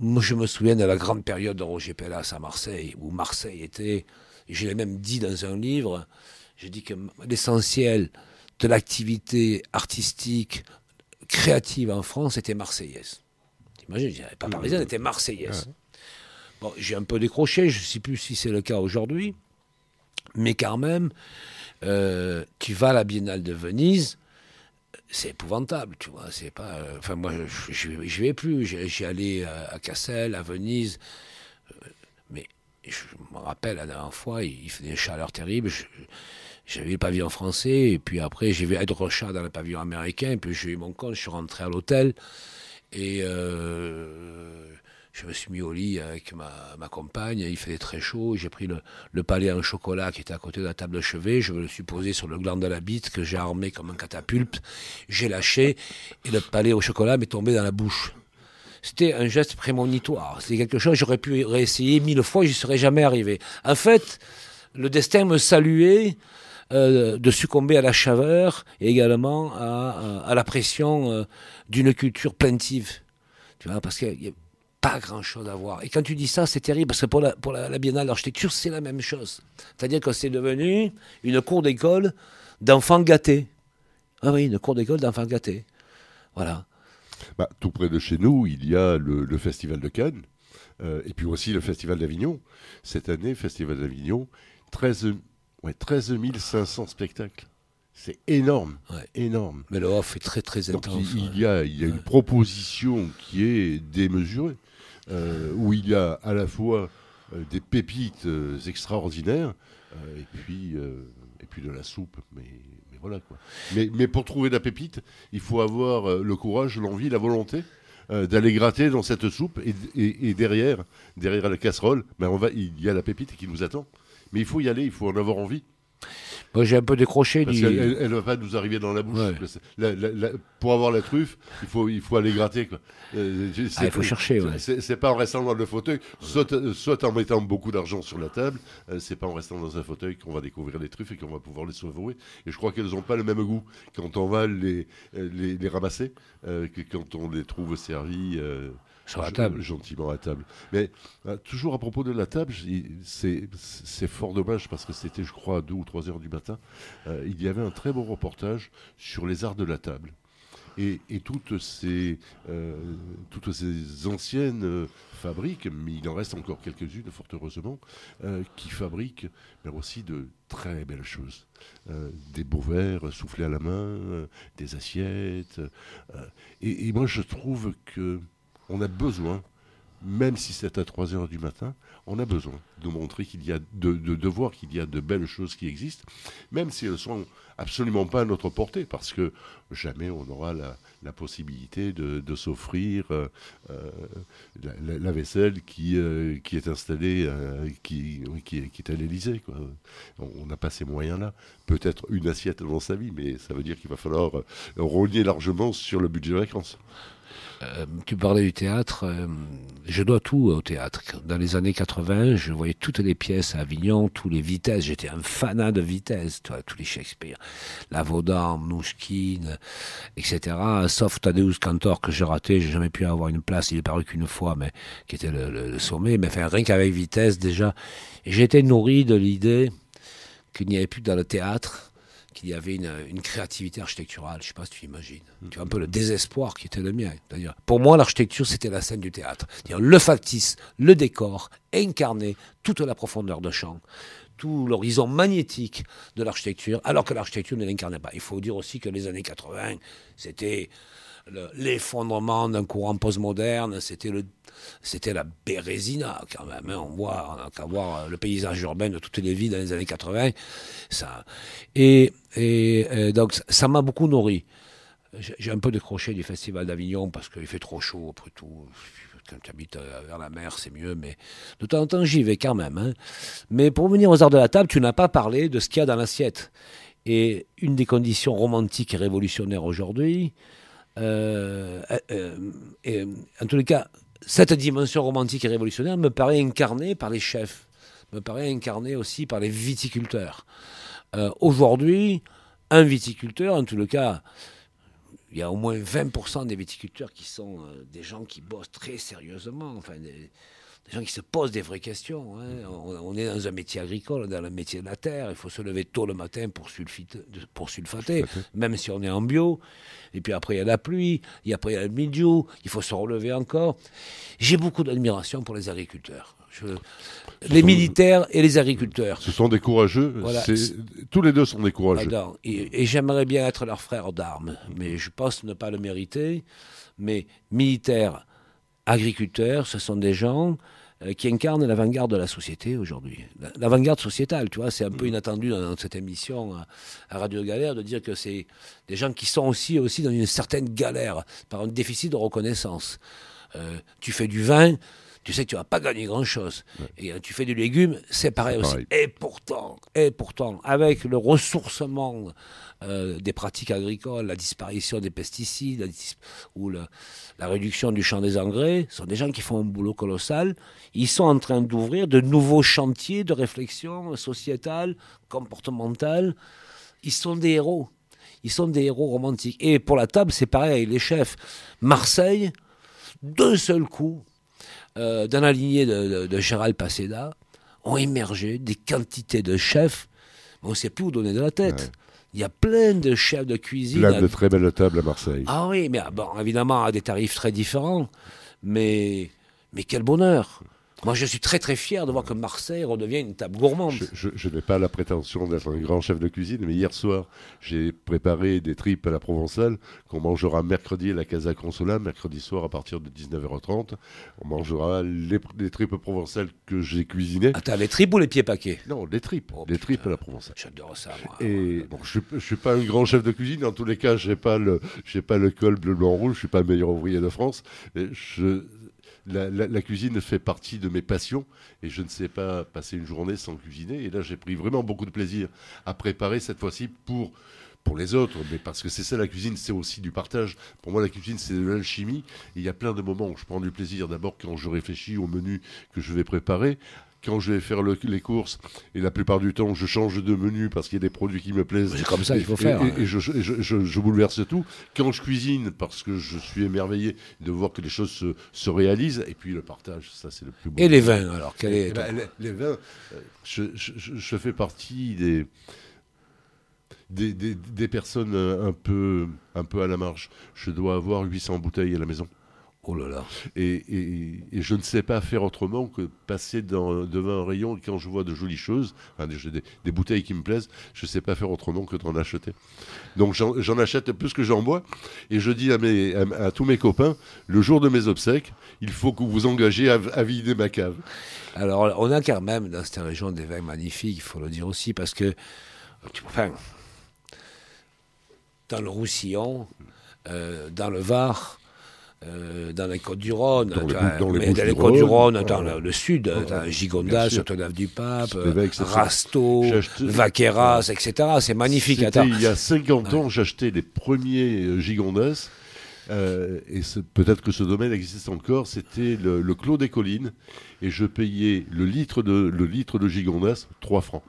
je me souviens de la grande période de Roger Pellas à Marseille, où Marseille était, je l'ai même dit dans un livre, j'ai dit que l'essentiel de l'activité artistique créative en France était marseillaise. T'imagines, pas parisienne, était marseillaise. Bon, j'ai un peu décroché, je ne sais plus si c'est le cas aujourd'hui, mais quand même, euh, tu vas à la Biennale de Venise, c'est épouvantable, tu vois. C'est pas. Euh, enfin, moi, je, n'y vais plus. J'ai allé à, Cassel, à Venise. Euh, mais je me rappelle, la dernière fois, il, faisait une chaleur terrible. Je, j'avais le pavillon français, et puis après, j'ai vu Ed Rocha dans le pavillon américain, et puis j'ai eu mon compte, je suis rentré à l'hôtel, et euh, je me suis mis au lit avec ma, ma compagne, il faisait très chaud, j'ai pris le, le, palais en chocolat qui était à côté de la table de chevet, je me le suis posé sur le gland de la bite que j'ai armé comme un catapulte, j'ai lâché, et le palais au chocolat m'est tombé dans la bouche c'était un geste prémonitoire. C'était quelque chose, j'aurais pu réessayer mille fois, j'y serais jamais arrivé. En fait, le destin me saluait euh, de succomber à la chaveur et également à, la pression euh, d'une culture plaintive. Tu vois, parce qu'il n'y a pas grand-chose à voir. Et quand tu dis ça, c'est terrible, parce que pour la, pour la, Biennale d'architecture, c'est la même chose. C'est-à-dire que c'est devenu une cour d'école d'enfants gâtés. Ah oui, une cour d'école d'enfants gâtés. Voilà. Bah, tout près de chez nous, il y a le, Festival de Cannes, euh, et puis aussi le Festival d'Avignon. Cette année, Festival d'Avignon, 13 Ouais, 13 500 spectacles. C'est énorme, énorme. Mais le est très très intense. il, y a, une proposition qui est démesurée, euh, où il y a à la fois euh, des pépites euh, extraordinaires et puis et puis de la soupe, mais, voilà quoi. Mais, pour trouver la pépite, il faut avoir le courage, l'envie, la volonté. d'aller gratter dans cette soupe et, derrière, derrière la casserole, mais ben, on va, il y a la pépite qui nous attend. Mais il faut y aller, il faut en avoir envie. Moi, j'ai un peu décroché. elle, va pas nous arriver dans la bouche. pour avoir la truffe, il faut, il faut aller gratter. Quoi. Euh, ah, il faut chercher. Ouais. C'est pas en restant dans le fauteuil, soit, en mettant beaucoup d'argent sur la table, ce euh, c'est pas en restant dans un fauteuil qu'on va découvrir les truffes et qu'on va pouvoir les sauver. Et je crois qu'elles n'ont pas le même goût quand on va les, euh, les, ramasser que quand on les trouve servies. Sur la table. Gentiment à table. Mais euh, toujours à propos de la table, c'est fort dommage parce que c'était, je crois, à 2 ou 3 heures du matin. Euh, il y avait un très bon reportage sur les arts de la table. Et, et toutes, ces, euh, toutes ces anciennes fabriques, mais il en reste encore quelques-unes, fort heureusement, qui fabriquent mais aussi de très belles choses. des beaux verres soufflés à la main, des assiettes. et, et, moi, je trouve que on a besoin, même si c'est à 3 heures du matin, on a besoin de montrer qu'il y a, de, de, voir qu'il y a de belles choses qui existent, même si elles ne sont absolument pas à notre portée, parce que jamais on aura la, la possibilité de, s'offrir euh, euh, la, vaisselle qui, euh, qui est installée, qui, qui, est à l'Elysée. On n'a pas ces moyens-là. Peut-être une assiette dans sa vie, mais ça veut dire qu'il va falloir rogner largement sur le budget de vacances. Euh, tu parlais du théâtre. Euh, je dois tout au théâtre. Dans les années 80, je voyais toutes les pièces à Avignon, tous les Vitesses. J'étais un fanat de Vitesse, toi, tous les Shakespeare, Lavodan, Mnouchkine, etc. Sauf Tadeusz Cantor que j'ai raté. J'ai jamais pu avoir une place. Il est paru qu'une fois, mais qui était le, sommet. Mais enfin, rien qu'avec Vitesse déjà. J'étais nourri de l'idée qu'il n'y avait plus dans le théâtre qu'il y avait une, créativité architecturale, je ne sais pas si tu imagines. Mm. Tu vois un peu le désespoir qui était le mien. pour moi, l'architecture, c'était la scène du théâtre. le factice, le décor, incarnait toute la profondeur de champ, tout l'horizon magnétique de l'architecture, alors que l'architecture ne l'incarnait pas. Il faut dire aussi que les années 80, c'était l'effondrement d'un courant postmoderne, c'était c'était la Bérésina quand même. Hein. On voit, on euh, le paysage urbain de toutes les villes dans les années 80. Ça, et, et, euh, donc ça m'a beaucoup nourri. J'ai un peu décroché du Festival d'Avignon parce qu'il fait trop chaud, après tout. Quand tu habites euh, vers la mer, c'est mieux, mais de temps en temps, j'y vais quand même. Hein. Mais pour venir aux arts de la table, tu n'as pas parlé de ce qu'il y a dans l'assiette. Et une des conditions romantiques et révolutionnaires aujourd'hui, euh, euh, euh, et, en tous les cas, cette dimension romantique et révolutionnaire me paraît incarnée par les chefs, me paraît incarnée aussi par les viticulteurs. Aujourd'hui, un viticulteur, en tout les cas, il y a au moins 20% des viticulteurs qui sont des gens qui bossent très sérieusement. Enfin, des gens qui se posent des vraies questions. Hein. On, est dans un métier agricole, dans le métier de la terre. Il faut se lever tôt le matin pour, sulfite, pour sulfater, même si on est en bio. Et puis après, il y a la pluie, et après, il y a le milieu. Il faut se relever encore. J'ai beaucoup d'admiration pour les agriculteurs. Les militaires et les agriculteurs. Ce sont des courageux. Tous les deux sont des courageux. Et, et j'aimerais bien être leur frère d'armes, mais je pense ne pas le mériter. Mais militaires, agriculteurs, ce sont des gens euh, qui incarnent l'avant-garde de la société aujourd'hui. L'avant-garde sociétale, tu vois, c'est un peu mm. inattendu dans, cette émission à Radio Galère de dire que c'est des gens qui sont aussi, aussi dans une certaine galère, par un déficit de reconnaissance. Euh, tu fais du vin, tu sais que tu vas pas gagner grand-chose. Et euh, tu fais du légume, c'est pareil aussi. Et pourtant, et pourtant, avec le ressourcement euh, des pratiques agricoles, la disparition des pesticides, ou la réduction du champ des engrais, ce sont des gens qui font un boulot colossal. Ils sont en train d'ouvrir de nouveaux chantiers de réflexion sociétale, comportementale. Ils sont des héros. Ils sont des héros romantiques. Et pour la table, c'est pareil, les chefs. Marseille, d'un seul coup, euh, dans la lignée de, de, de Gérald Paceda, ont émergé des quantités de chefs, on ne sait plus où donner de la tête. Il y a plein de chefs de cuisine. Plein de très belles tables à Marseille. Ah oui, mais ah, bon, évidemment, à des tarifs très différents. Mais, mais quel bonheur moi, je suis très très fier de voir que Marseille redevient une table gourmande. Je, n'ai pas la prétention d'être un grand chef de cuisine, mais hier soir, j'ai préparé des tripes à la provençale qu'on mangera mercredi à la Casa Consola, mercredi soir à partir de 19h30. On mangera les, tripes provençales que j'ai cuisinées. Attends, ah, les tripes ou les pieds paquets Non, les tripes. des oh, tripes à la provençale. J'adore ça, moi. Et bon, je ne suis pas un grand chef de cuisine. En tous les cas, je n'ai pas, le, pas le col bleu, blanc, rouge. Je ne suis pas le meilleur ouvrier de France. je la, cuisine fait partie de mes passions et je ne sais pas passer une journée sans cuisiner. Et là, j'ai pris vraiment beaucoup de plaisir à préparer cette fois-ci pour pour les autres, mais parce que c'est ça la cuisine, c'est aussi du partage. Pour moi, la cuisine, c'est de l'alchimie. Il y a plein de moments où je prends du plaisir. D'abord, quand je réfléchis au menu que je vais préparer, quand je vais faire les courses, et la plupart du temps, je change de menu parce qu'il y a des produits qui me plaisent. C'est comme ça qu'il faut faire. Et, je, bouleverse tout. Quand je cuisine, parce que je suis émerveillé de voir que les choses se, réalisent. Et puis le partage, ça, c'est le plus beau. Et les vins, alors quel est eh ben, les, vins, euh, je, fais partie des. Des, personnes euh, un peu, un peu à la marge. Je dois avoir 800 bouteilles à la maison. Oh là là. Et, je ne sais pas faire autrement que passer devant un rayon quand je vois de jolies choses, des, bouteilles qui me plaisent, je ne sais pas faire autrement que d'en acheter. Donc j'en achète plus que j'en bois. Et je dis à, tous mes copains, le jour de mes obsèques, il faut que vous vous engagez à, vider ma cave. Alors on a quand même dans cette région des vagues magnifiques, il faut le dire aussi, parce que, enfin, dans le Roussillon, euh, dans le Var, euh, dans les Côtes-du-Rhône, dans les, Côtes-du-Rhône, le sud, Gigondas, autonave du Pape, Rasto, Vaqueras, etc. C'est magnifique. Il y a 50 ans, j'achetais les premiers euh, Gigondas. Euh, et peut-être que ce domaine existe encore, c'était le, Clos des Collines, et je payais le litre de, le litre de Gigondas 3 francs.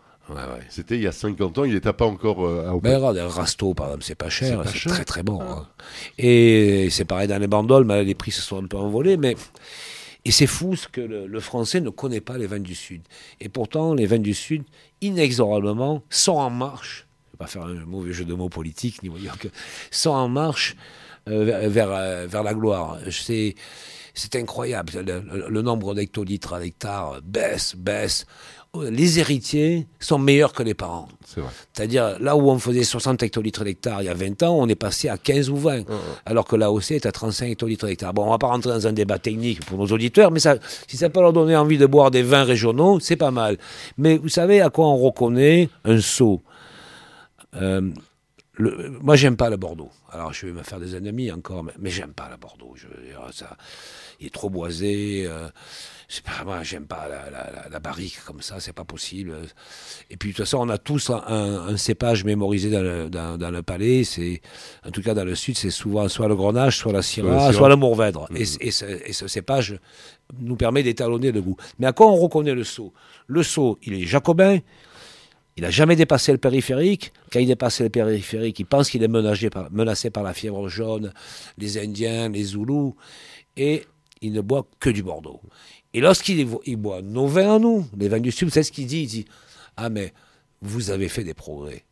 C'était il y a 50 ans, il n'était pas encore euh, à Rasto, par exemple, c'est pas cher, c'est très très bon. Ah. Hein. Et c'est pareil dans les bandoles, mais les prix se sont un peu envolés. Mais... Et c'est fou ce que le, français ne connaît pas les vins du Sud. Et pourtant, les vins du Sud, inexorablement, sont en marche. Je ne vais pas faire un mauvais jeu de mots politique, ni que. sont en marche euh, vers, euh, vers, la gloire. C'est. C'est incroyable, le, le nombre d'hectolitres à l'hectare euh, baisse, baisse euh, les héritiers sont meilleurs que les parents. C'est-à-dire, là où on faisait 60 hectolitres d'hectare il y a 20 ans, on est passé à 15 ou 20, alors que aussi, est à 35 hectolitres d'hectare. Bon, on ne va pas rentrer dans un débat technique pour nos auditeurs, mais si ça peut leur donner envie de boire des vins régionaux, c'est pas mal. Mais vous savez à quoi on reconnaît un saut euh, le, Moi, j'aime pas le Bordeaux. Alors, je vais me faire des ennemis encore, mais, j'aime pas la Bordeaux. Je, ça, il est trop boisé. Euh, pas j'aime pas la, barrique comme ça, c'est pas possible. Et puis de toute façon, on a tous un, cépage mémorisé dans le, palais. C'est en tout cas dans le sud, c'est souvent soit le grenache, soit la syrah, soit le mourvèdre. Mm. Et, ce, cépage nous permet d'étalonner le goût. Mais à quoi on reconnaît le sceau Le sceau, il est jacobin. Il n'a jamais dépassé le périphérique. Quand il dépasse le périphérique, il pense qu'il est menacé par, menacé par la fièvre jaune, les Indiens, les Zoulous. Et il ne boit que du Bordeaux. Et lorsqu'il il boit nos vins nous, les vins du Sud, c'est ce qu'il dit. Il dit Ah, mais vous avez fait des progrès.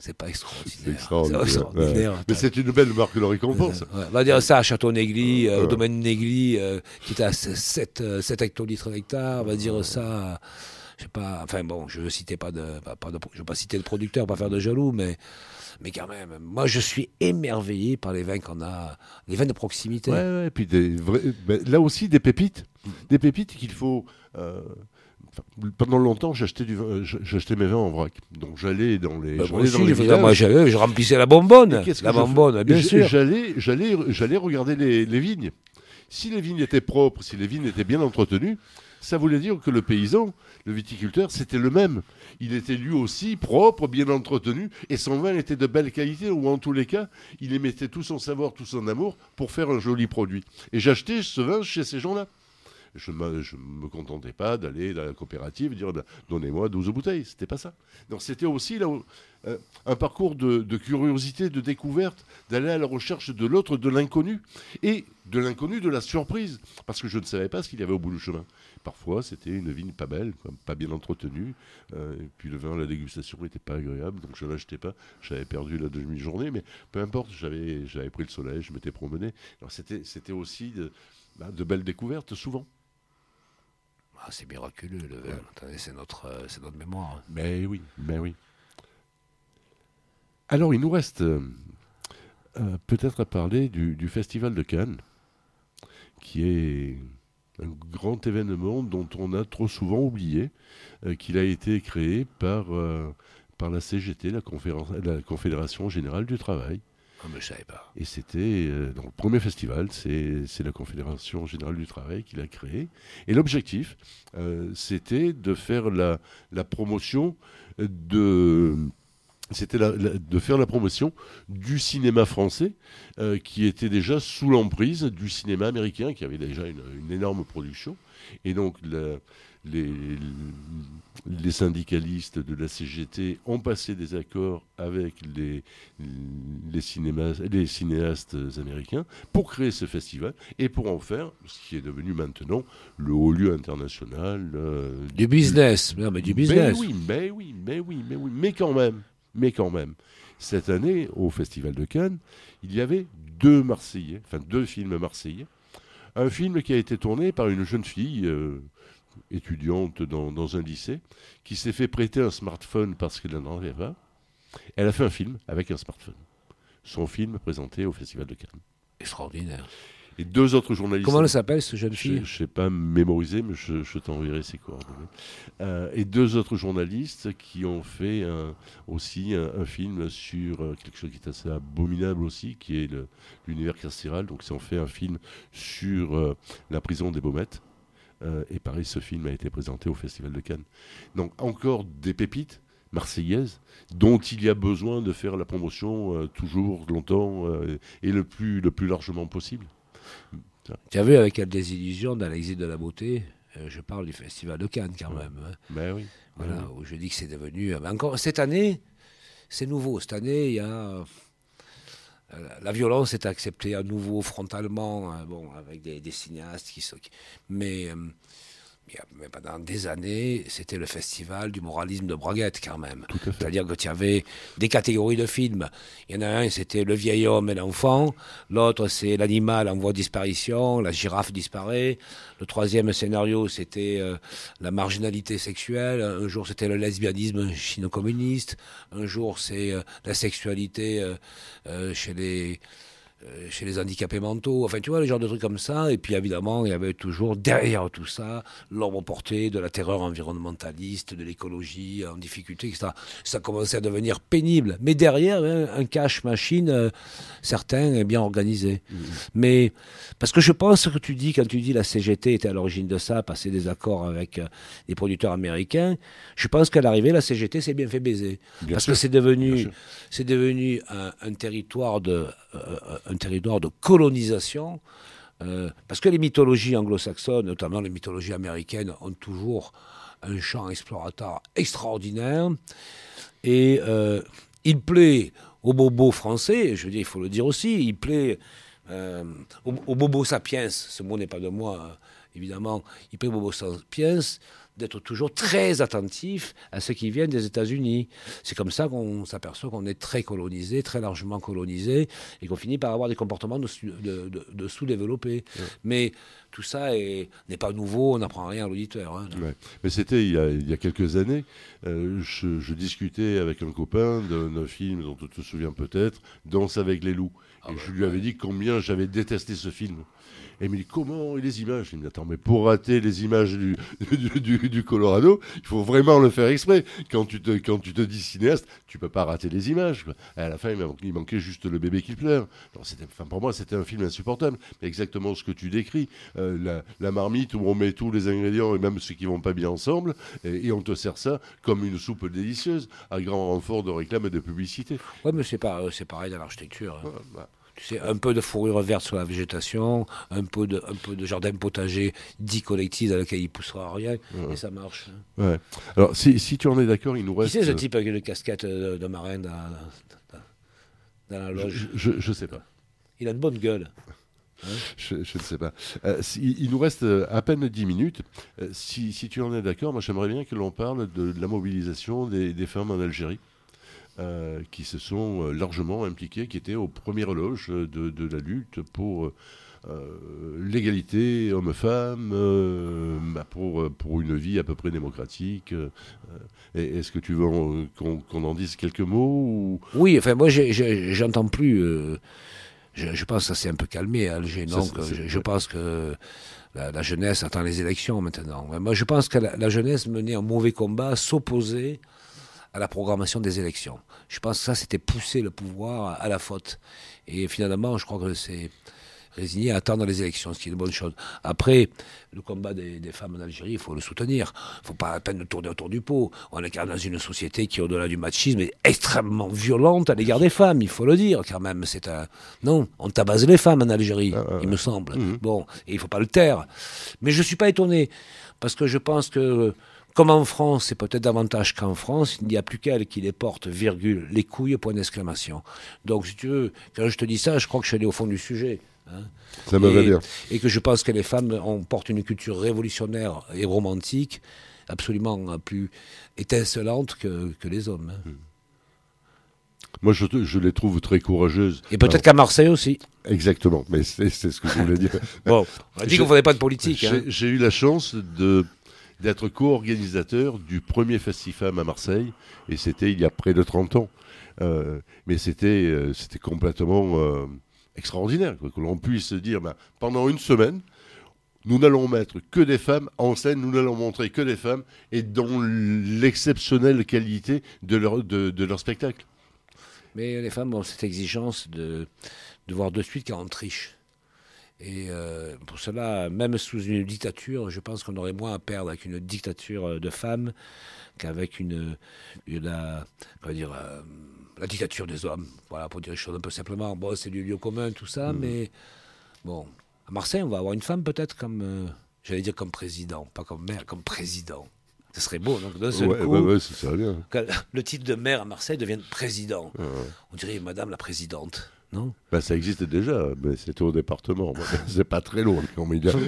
C'est pas extraordinaire. extraordinaire. Mais c'est une belle marque de récompense. On va dire ça à château négli au euh, domaine Négli euh, qui est à 7, 7 euh, hectolitres hectare. On va dire ça. je sais pas. Enfin bon, je ne pas de, veux pas citer le producteur, pas faire de jaloux, mais mais quand même, moi, je suis émerveillé par les vins qu'on a, les vins de proximité. Ouais, ouais, et puis des vrais, ben, là aussi, des pépites. Des pépites qu'il faut. Euh, pendant longtemps, j'achetais du j'achetais mes vins en vrac. Donc j'allais dans les, bah moi j'allais, je remplissais la bonbonne, la bonbonne, bien sûr. J'allais, j'allais, j'allais regarder les vignes. Si les vignes étaient propres, si les vignes étaient bien entretenues, ça voulait dire que le paysan, le viticulteur, c'était le même. Il était lui aussi propre, bien entretenu, et son vin était de belle qualité, ou en tous les cas, il émettait tout son savoir, tout son amour pour faire un joli produit. Et j'achetais ce vin chez ces gens-là. Je ne me, contentais pas d'aller dans la coopérative et dire ben, donnez-moi 12 bouteilles. C'était pas ça. Donc c'était aussi euh, un parcours de, de, curiosité, de découverte, d'aller à la recherche de l'autre, de l'inconnu et de l'inconnu, de la surprise, parce que je ne savais pas ce qu'il y avait au bout du chemin parfois c'était une vigne pas belle, pas bien entretenue. Euh, et puis le vin, la dégustation n'était pas agréable, donc je ne l'achetais pas. J'avais perdu la demi-journée, mais peu importe, j'avais pris le soleil, je m'étais promené. Alors c'était aussi bah, de, belles découvertes, souvent. Ah, c'est miraculeux le vin. C'est notre, euh, c'est notre mémoire. Hein. Mais oui, mais oui. Alors, il nous reste euh, peut-être à parler du, Festival de Cannes, qui est un grand événement dont on a trop souvent oublié euh, qu'il a été créé par, euh, par la CGT, la, la, Confédération Générale du Travail. on ah, ne je savais pas. Et c'était euh, dans le premier festival, c'est la Confédération Générale du Travail qui l'a créé. Et l'objectif, c'était de faire la, la promotion de c'était de faire la promotion du cinéma français euh, qui était déjà sous l'emprise du cinéma américain qui avait déjà une, énorme production. Et donc les, les, syndicalistes de la CGT ont passé des accords avec les, les, cinémas, les cinéastes américains pour créer ce festival et pour en faire ce qui est devenu maintenant le haut lieu international. Euh, du business, mais du ben business. oui, mais ben oui, mais ben oui, mais oui, mais quand même mais quand même. Cette année, au Festival de Cannes, il y avait deux Marseillais, enfin deux films Marseillais. Un film qui a été tourné par une jeune fille euh, étudiante dans, dans, un lycée, qui s'est fait prêter un smartphone parce qu'elle n'en avait pas. Elle a fait un film avec un smartphone. Son film présenté au Festival de Cannes. Extraordinaire et deux autres journalistes. Comment elle s'appelle, ce jeune fille Je ne sais pas mémoriser, mais je, t'enverrai ses coordonnées. Euh, et deux autres journalistes qui ont fait aussi un, film sur euh, quelque chose qui est assez abominable aussi, qui est l'univers carcéral. Donc, ils ont fait un film sur euh, la prison des Baumettes. et pareil, ce film a été présenté au Festival de Cannes. Donc, encore des pépites marseillaises dont il y a besoin de faire la promotion toujours longtemps et le plus largement possible. Tu as vu avec la désillusion dans l'exil de la beauté, euh, je parle du festival de Cannes quand même. Hein. Ben oui. Voilà, ben où je dis que c'est devenu. Euh, ben encore cette année, c'est nouveau. Cette année, il y a. Euh, la violence est acceptée à nouveau frontalement, hein, bon, avec des, cinéastes qui sont. Mais mais pendant des années, c'était le festival du moralisme de Braguette quand même. C'est-à-dire que tu avais des catégories de films. Il y en a un, c'était le vieil homme et l'enfant. L'autre, c'est l'animal en voie de disparition, la girafe disparaît. Le troisième scénario, c'était euh, la marginalité sexuelle. Un jour, c'était le lesbianisme chino-communiste. Un jour, c'est euh, la sexualité euh, chez les euh, chez les handicapés mentaux, enfin tu vois, les genres de trucs comme ça. Et puis évidemment, il y avait toujours derrière tout ça l'ombre portée de la terreur environnementaliste, de l'écologie en difficulté, etc. Ça commençait à devenir pénible. Mais derrière, un cash machine, euh, certain certains bien organisé. Mmh. Mais parce que je pense que tu dis, quand tu dis la CGT était à l'origine de ça, passer des accords avec les euh, producteurs américains, je pense qu'à l'arrivée, la CGT s'est bien fait baiser. parce que c'est devenu, devenu un, territoire de un territoire de colonisation. Euh, parce que les mythologies anglo-saxonnes, notamment les mythologies américaines, ont toujours un champ exploratoire extraordinaire. Et euh, il plaît aux bobos français, je veux dire, il faut le dire aussi, il plaît euh, au aux, bobos sapiens, ce mot n'est pas de moi, hein, évidemment, il plaît aux bobos sapiens d'être toujours très attentif à ce qui vient des États-Unis. C'est comme ça qu'on s'aperçoit qu'on est très colonisé, très largement colonisé, et qu'on finit par avoir des comportements de, sous-développés. Mais tout ça n'est pas nouveau, on n'apprend rien à l'auditeur. Hein. Mais c'était il, y a quelques années, euh, je, discutais avec un copain d'un film dont tu te souviens peut-être, Danse avec les loups. Ah et je lui avais dit combien j'avais détesté ce film. Et dit comment et les images Il me dit attends, mais pour rater les images du, du, Colorado, il faut vraiment le faire exprès. Quand tu te, quand tu te dis cinéaste, tu peux pas rater les images. À la fin, il manquait juste le bébé qui pleure. Non, enfin, pour moi, c'était un film insupportable. Exactement ce que tu décris, euh, la, marmite où on met tous les ingrédients et même ceux qui ne vont pas bien ensemble, et, on te sert ça comme une soupe délicieuse, à grand renfort de réclame et de publicité. Ouais, mais c'est euh, c'est pareil dans l'architecture. Hein. Bah. Tu sais, un peu de fourrure verte sur la végétation, un peu de, peu de jardin potager dit collectif dans lequel il poussera rien, et ça marche. Hein. Ouais. Alors, si, tu en es d'accord, il nous reste. Tu sais ce type avec une casquette de, marin dans, la loge je, ne sais pas. Il a une bonne gueule. <laughs> je, ne sais pas. Euh, il nous reste euh, à peine 10 minutes. Euh, si, tu en es d'accord, moi j'aimerais bien que l'on parle de, la mobilisation des, des femmes en Algérie. Euh, qui se sont euh, largement impliqués, qui étaient aux premières loges de, la lutte pour euh, l'égalité homme-femme, bah, pour, une vie à peu près démocratique. Est-ce que tu veux qu'on en dise quelques mots Oui, enfin moi j'entends plus. Je, pense que ça s'est un peu calmé Alger. je, pense que la, jeunesse attend les élections maintenant. Moi, je pense que la, jeunesse menait un mauvais combat, s'opposer à la programmation des élections. Je pense que ça, c'était pousser le pouvoir à la faute. Et finalement, je crois que c'est résigné à attendre les élections, ce qui est une bonne chose. Après, le combat des, femmes en Algérie, il faut le soutenir. Il ne faut pas à peine tourner autour du pot. On est quand même dans une société qui, au-delà du machisme, est extrêmement violente à l'égard des femmes, il faut le dire quand même. C'est un... Non, on tabasse les femmes en Algérie, ah, ah, il me semble. Ah. Mhm. Bon, et il ne faut pas le taire. Mais je ne suis pas étonné, parce que je pense que comme en France, et peut-être davantage qu'en France, il n'y a plus qu'elle qui les porte, virgule, les couilles, point d'exclamation. Donc, si tu veux, quand je te dis ça, je crois que je suis allé au fond du sujet. Hein. Ça me va dire. Et que je pense que les femmes portent porte une culture révolutionnaire et romantique absolument plus étincelante que, que les hommes. Hein. Hmm. Moi, je, je, les trouve très courageuses. Et peut-être qu'à Marseille aussi. Exactement, mais c'est ce que je voulais dire. bon, on a dit qu'on ne faisait pas de politique. J'ai hein. eu la chance de d'être co-organisateur du premier Festifam à Marseille, et c'était il y a près de 30 ans. Euh, mais c'était euh, c'était complètement euh, extraordinaire que l'on puisse dire ben, pendant une semaine, nous n'allons mettre que des femmes en scène, nous n'allons montrer que des femmes et dans l'exceptionnelle qualité de leur, de, leur spectacle. Mais les femmes ont cette exigence de, de voir de suite qu'elles en triche. Et euh, pour cela, même sous une dictature, je pense qu'on aurait moins à perdre avec une dictature euh, de femmes qu'avec une, la, euh, comment dire, la dictature des hommes. Voilà, pour dire les choses un peu simplement. Bon, c'est du lieu commun, tout ça, hmm. mais bon. À Marseille, on va avoir une femme peut-être comme, j'allais dire comme président, pas comme maire, comme président. Ce serait beau, donc d'un seul coup, bien. le titre de maire à Marseille devient président. Ah on dirait Madame la présidente. Ben, ça existe déjà, mais c'est au département. <laughs> c'est pas très loin.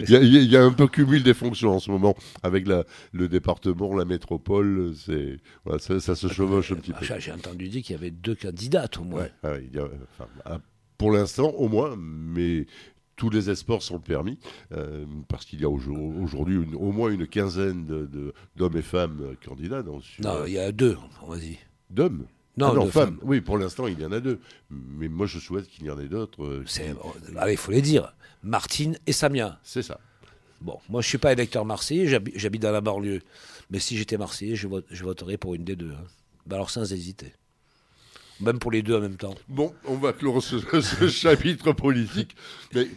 Il y, a, un peu cumul des fonctions en ce moment avec la, le département, la métropole. C'est, ça, se chevauche un petit peu. Ah, j'ai entendu dire qu'il y avait deux candidats au moins. Ah, pour l'instant, au moins, mais tous les espoirs sont permis, euh, parce qu'il y a aujourd'hui au moins une quinzaine d'hommes de, et femmes candidats. Dans non, il y a deux, Vas-y. D'hommes non, ah Oui, pour l'instant, il y en a deux. Mais moi, je souhaite qu'il y en ait d'autres. Euh, euh, ah il faut les dire. Martine et Samia. C'est ça. Bon, moi, je ne suis pas électeur marseillais, j'habite dans la banlieue. Mais si j'étais marseillais, je, voterais pour une des deux. Hein. Ben alors, sans hésiter. Même pour les deux en même temps. Bon, on va clore ce, <laughs> chapitre politique. Mais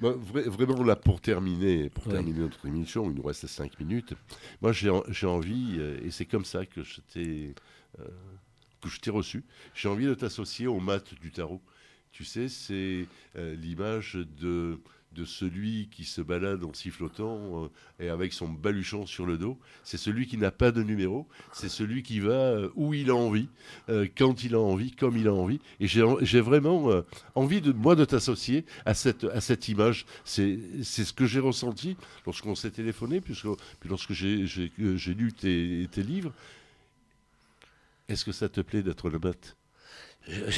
ben, vraiment, là, pour terminer, pour notre émission, il nous reste cinq minutes. Moi, j'ai envie, euh, et c'est comme ça que j'étais que je t'ai reçu, j'ai envie de t'associer au mat du tarot. Tu sais, c'est euh, l'image de, de celui qui se balade en sifflotant euh, et avec son baluchon sur le dos. C'est celui qui n'a pas de numéro. C'est celui qui va euh, où il a envie, quand il a envie, comme il a envie. Et j'ai vraiment envie, de, moi, de t'associer à cette, à cette image. C'est ce que j'ai ressenti lorsqu'on s'est téléphoné, puisque, puis lorsque j'ai lu tes, tes livres. Est-ce que ça te plaît d'être le mat euh,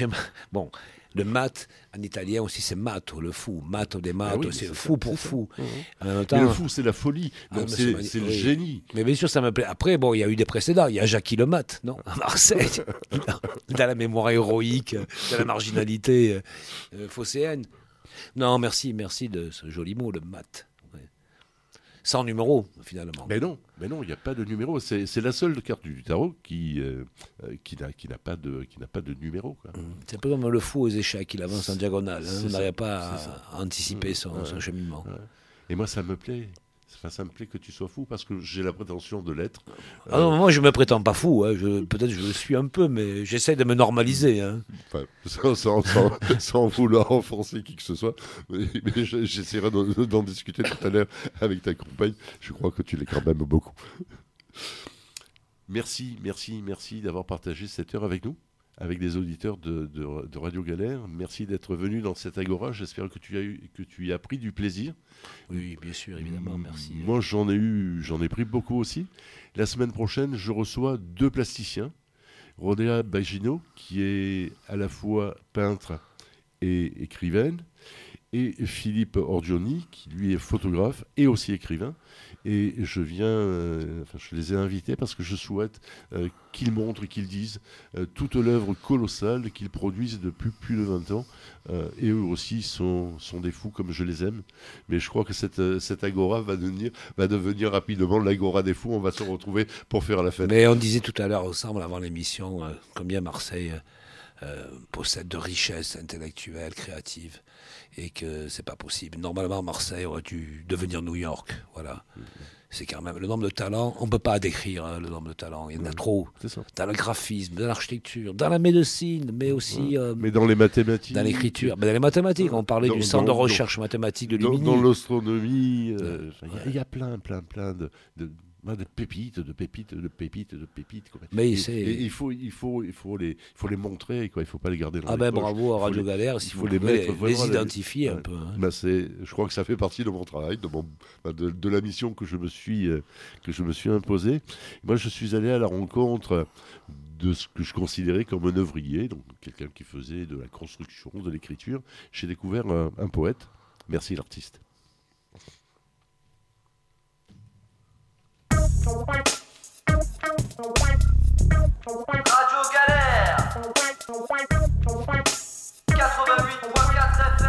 Bon, le mat, en italien aussi, c'est ou le fou. ou des matos, c'est fou pour fou. Mmh, mmh. le fou, c'est la folie, ah, c'est le génie. Mais bien sûr, ça me plaît. Après, bon, il y a eu des précédents. Il y a Jackie le mat, non <laughs> À Marseille, <laughs> dans la mémoire héroïque, dans la marginalité euh, euh Non, merci, merci de ce joli mot, le mat sans numéro, finalement. Mais non, mais non, il n'y a pas de numéro. C'est, la seule carte du tarot qui, euh, euh, qui, n'a, qui n'a pas de, qui n'a pas de numéro. Mmh. C'est un peu comme le fou aux échecs, il avance en diagonale. Hein, on n'arrive pas à, anticiper son, cheminement. Et moi, ça me plaît ça me plaît que tu sois fou parce que j'ai la prétention de l'être. Ah non, moi je me prétends pas fou. Hein. peut-être je le suis un peu, mais j'essaie de me normaliser. Hein. <laughs> sans, vouloir enfoncer qui que ce soit, j'essaierai d'en, d'en discuter tout à l'heure avec ta compagne. Je crois que tu l'es quand même beaucoup. Merci, merci, merci d'avoir partagé cette heure avec nous avec des auditeurs de, Radio Galère. Merci d'être venu dans cet agora. J'espère que tu as eu, que tu y as pris du plaisir. Oui, bien sûr, évidemment. Merci. Moi, j'en ai eu, j'en ai pris beaucoup aussi. La semaine prochaine, je reçois deux plasticiens. Rodéa Bagino, qui est à la fois peintre et écrivaine, et Philippe Orgioni, qui lui est photographe et aussi écrivain. Et je viens, euh, enfin, je les ai invités parce que je souhaite euh, qu'ils montrent, qu'ils disent euh, toute l'œuvre colossale qu'ils produisent depuis plus de 20 ans. et eux aussi sont, des fous comme je les aime. Mais je crois que cette, cette agora va devenir, va devenir rapidement l'agora des fous. On va se retrouver pour faire la fête. Mais on disait tout à l'heure ensemble avant l'émission combien Marseille possède de richesses intellectuelles, créatives et que c'est pas possible. Normalement, Marseille aurait dû devenir New York. Voilà. Mhm. C'est quand même le nombre de talents, on ne peut pas décrire hein, le nombre de talents, il y en a trop. Dans le graphisme, dans l'architecture, dans la médecine, mais aussi. Euh, mais dans les mathématiques. Dans l'écriture, mais dans les mathématiques, on parlait du centre de recherche mathématique de l'université Dans, l'astronomie, euh, il y, a plein, plein, plein de bah, de pépites, de pépites, de pépites, de pépites. Mais il faut, il faut, il faut les, faut les montrer. Quoi. Il faut pas les garder. Dans ah ben bravo à Radio Galère. s'il faut les mettre, les, les identifier un peu. Hein. Bah, c'est, je crois que ça fait partie de mon travail, de mon, bah, de, de la mission que je me suis, euh, que je me suis imposée. Moi, je suis allé à la rencontre de ce que je considérais comme un œuvrier, donc quelqu'un qui faisait de la construction, de l'écriture. J'ai découvert un poète. Merci l'artiste. Radio Galère 88.4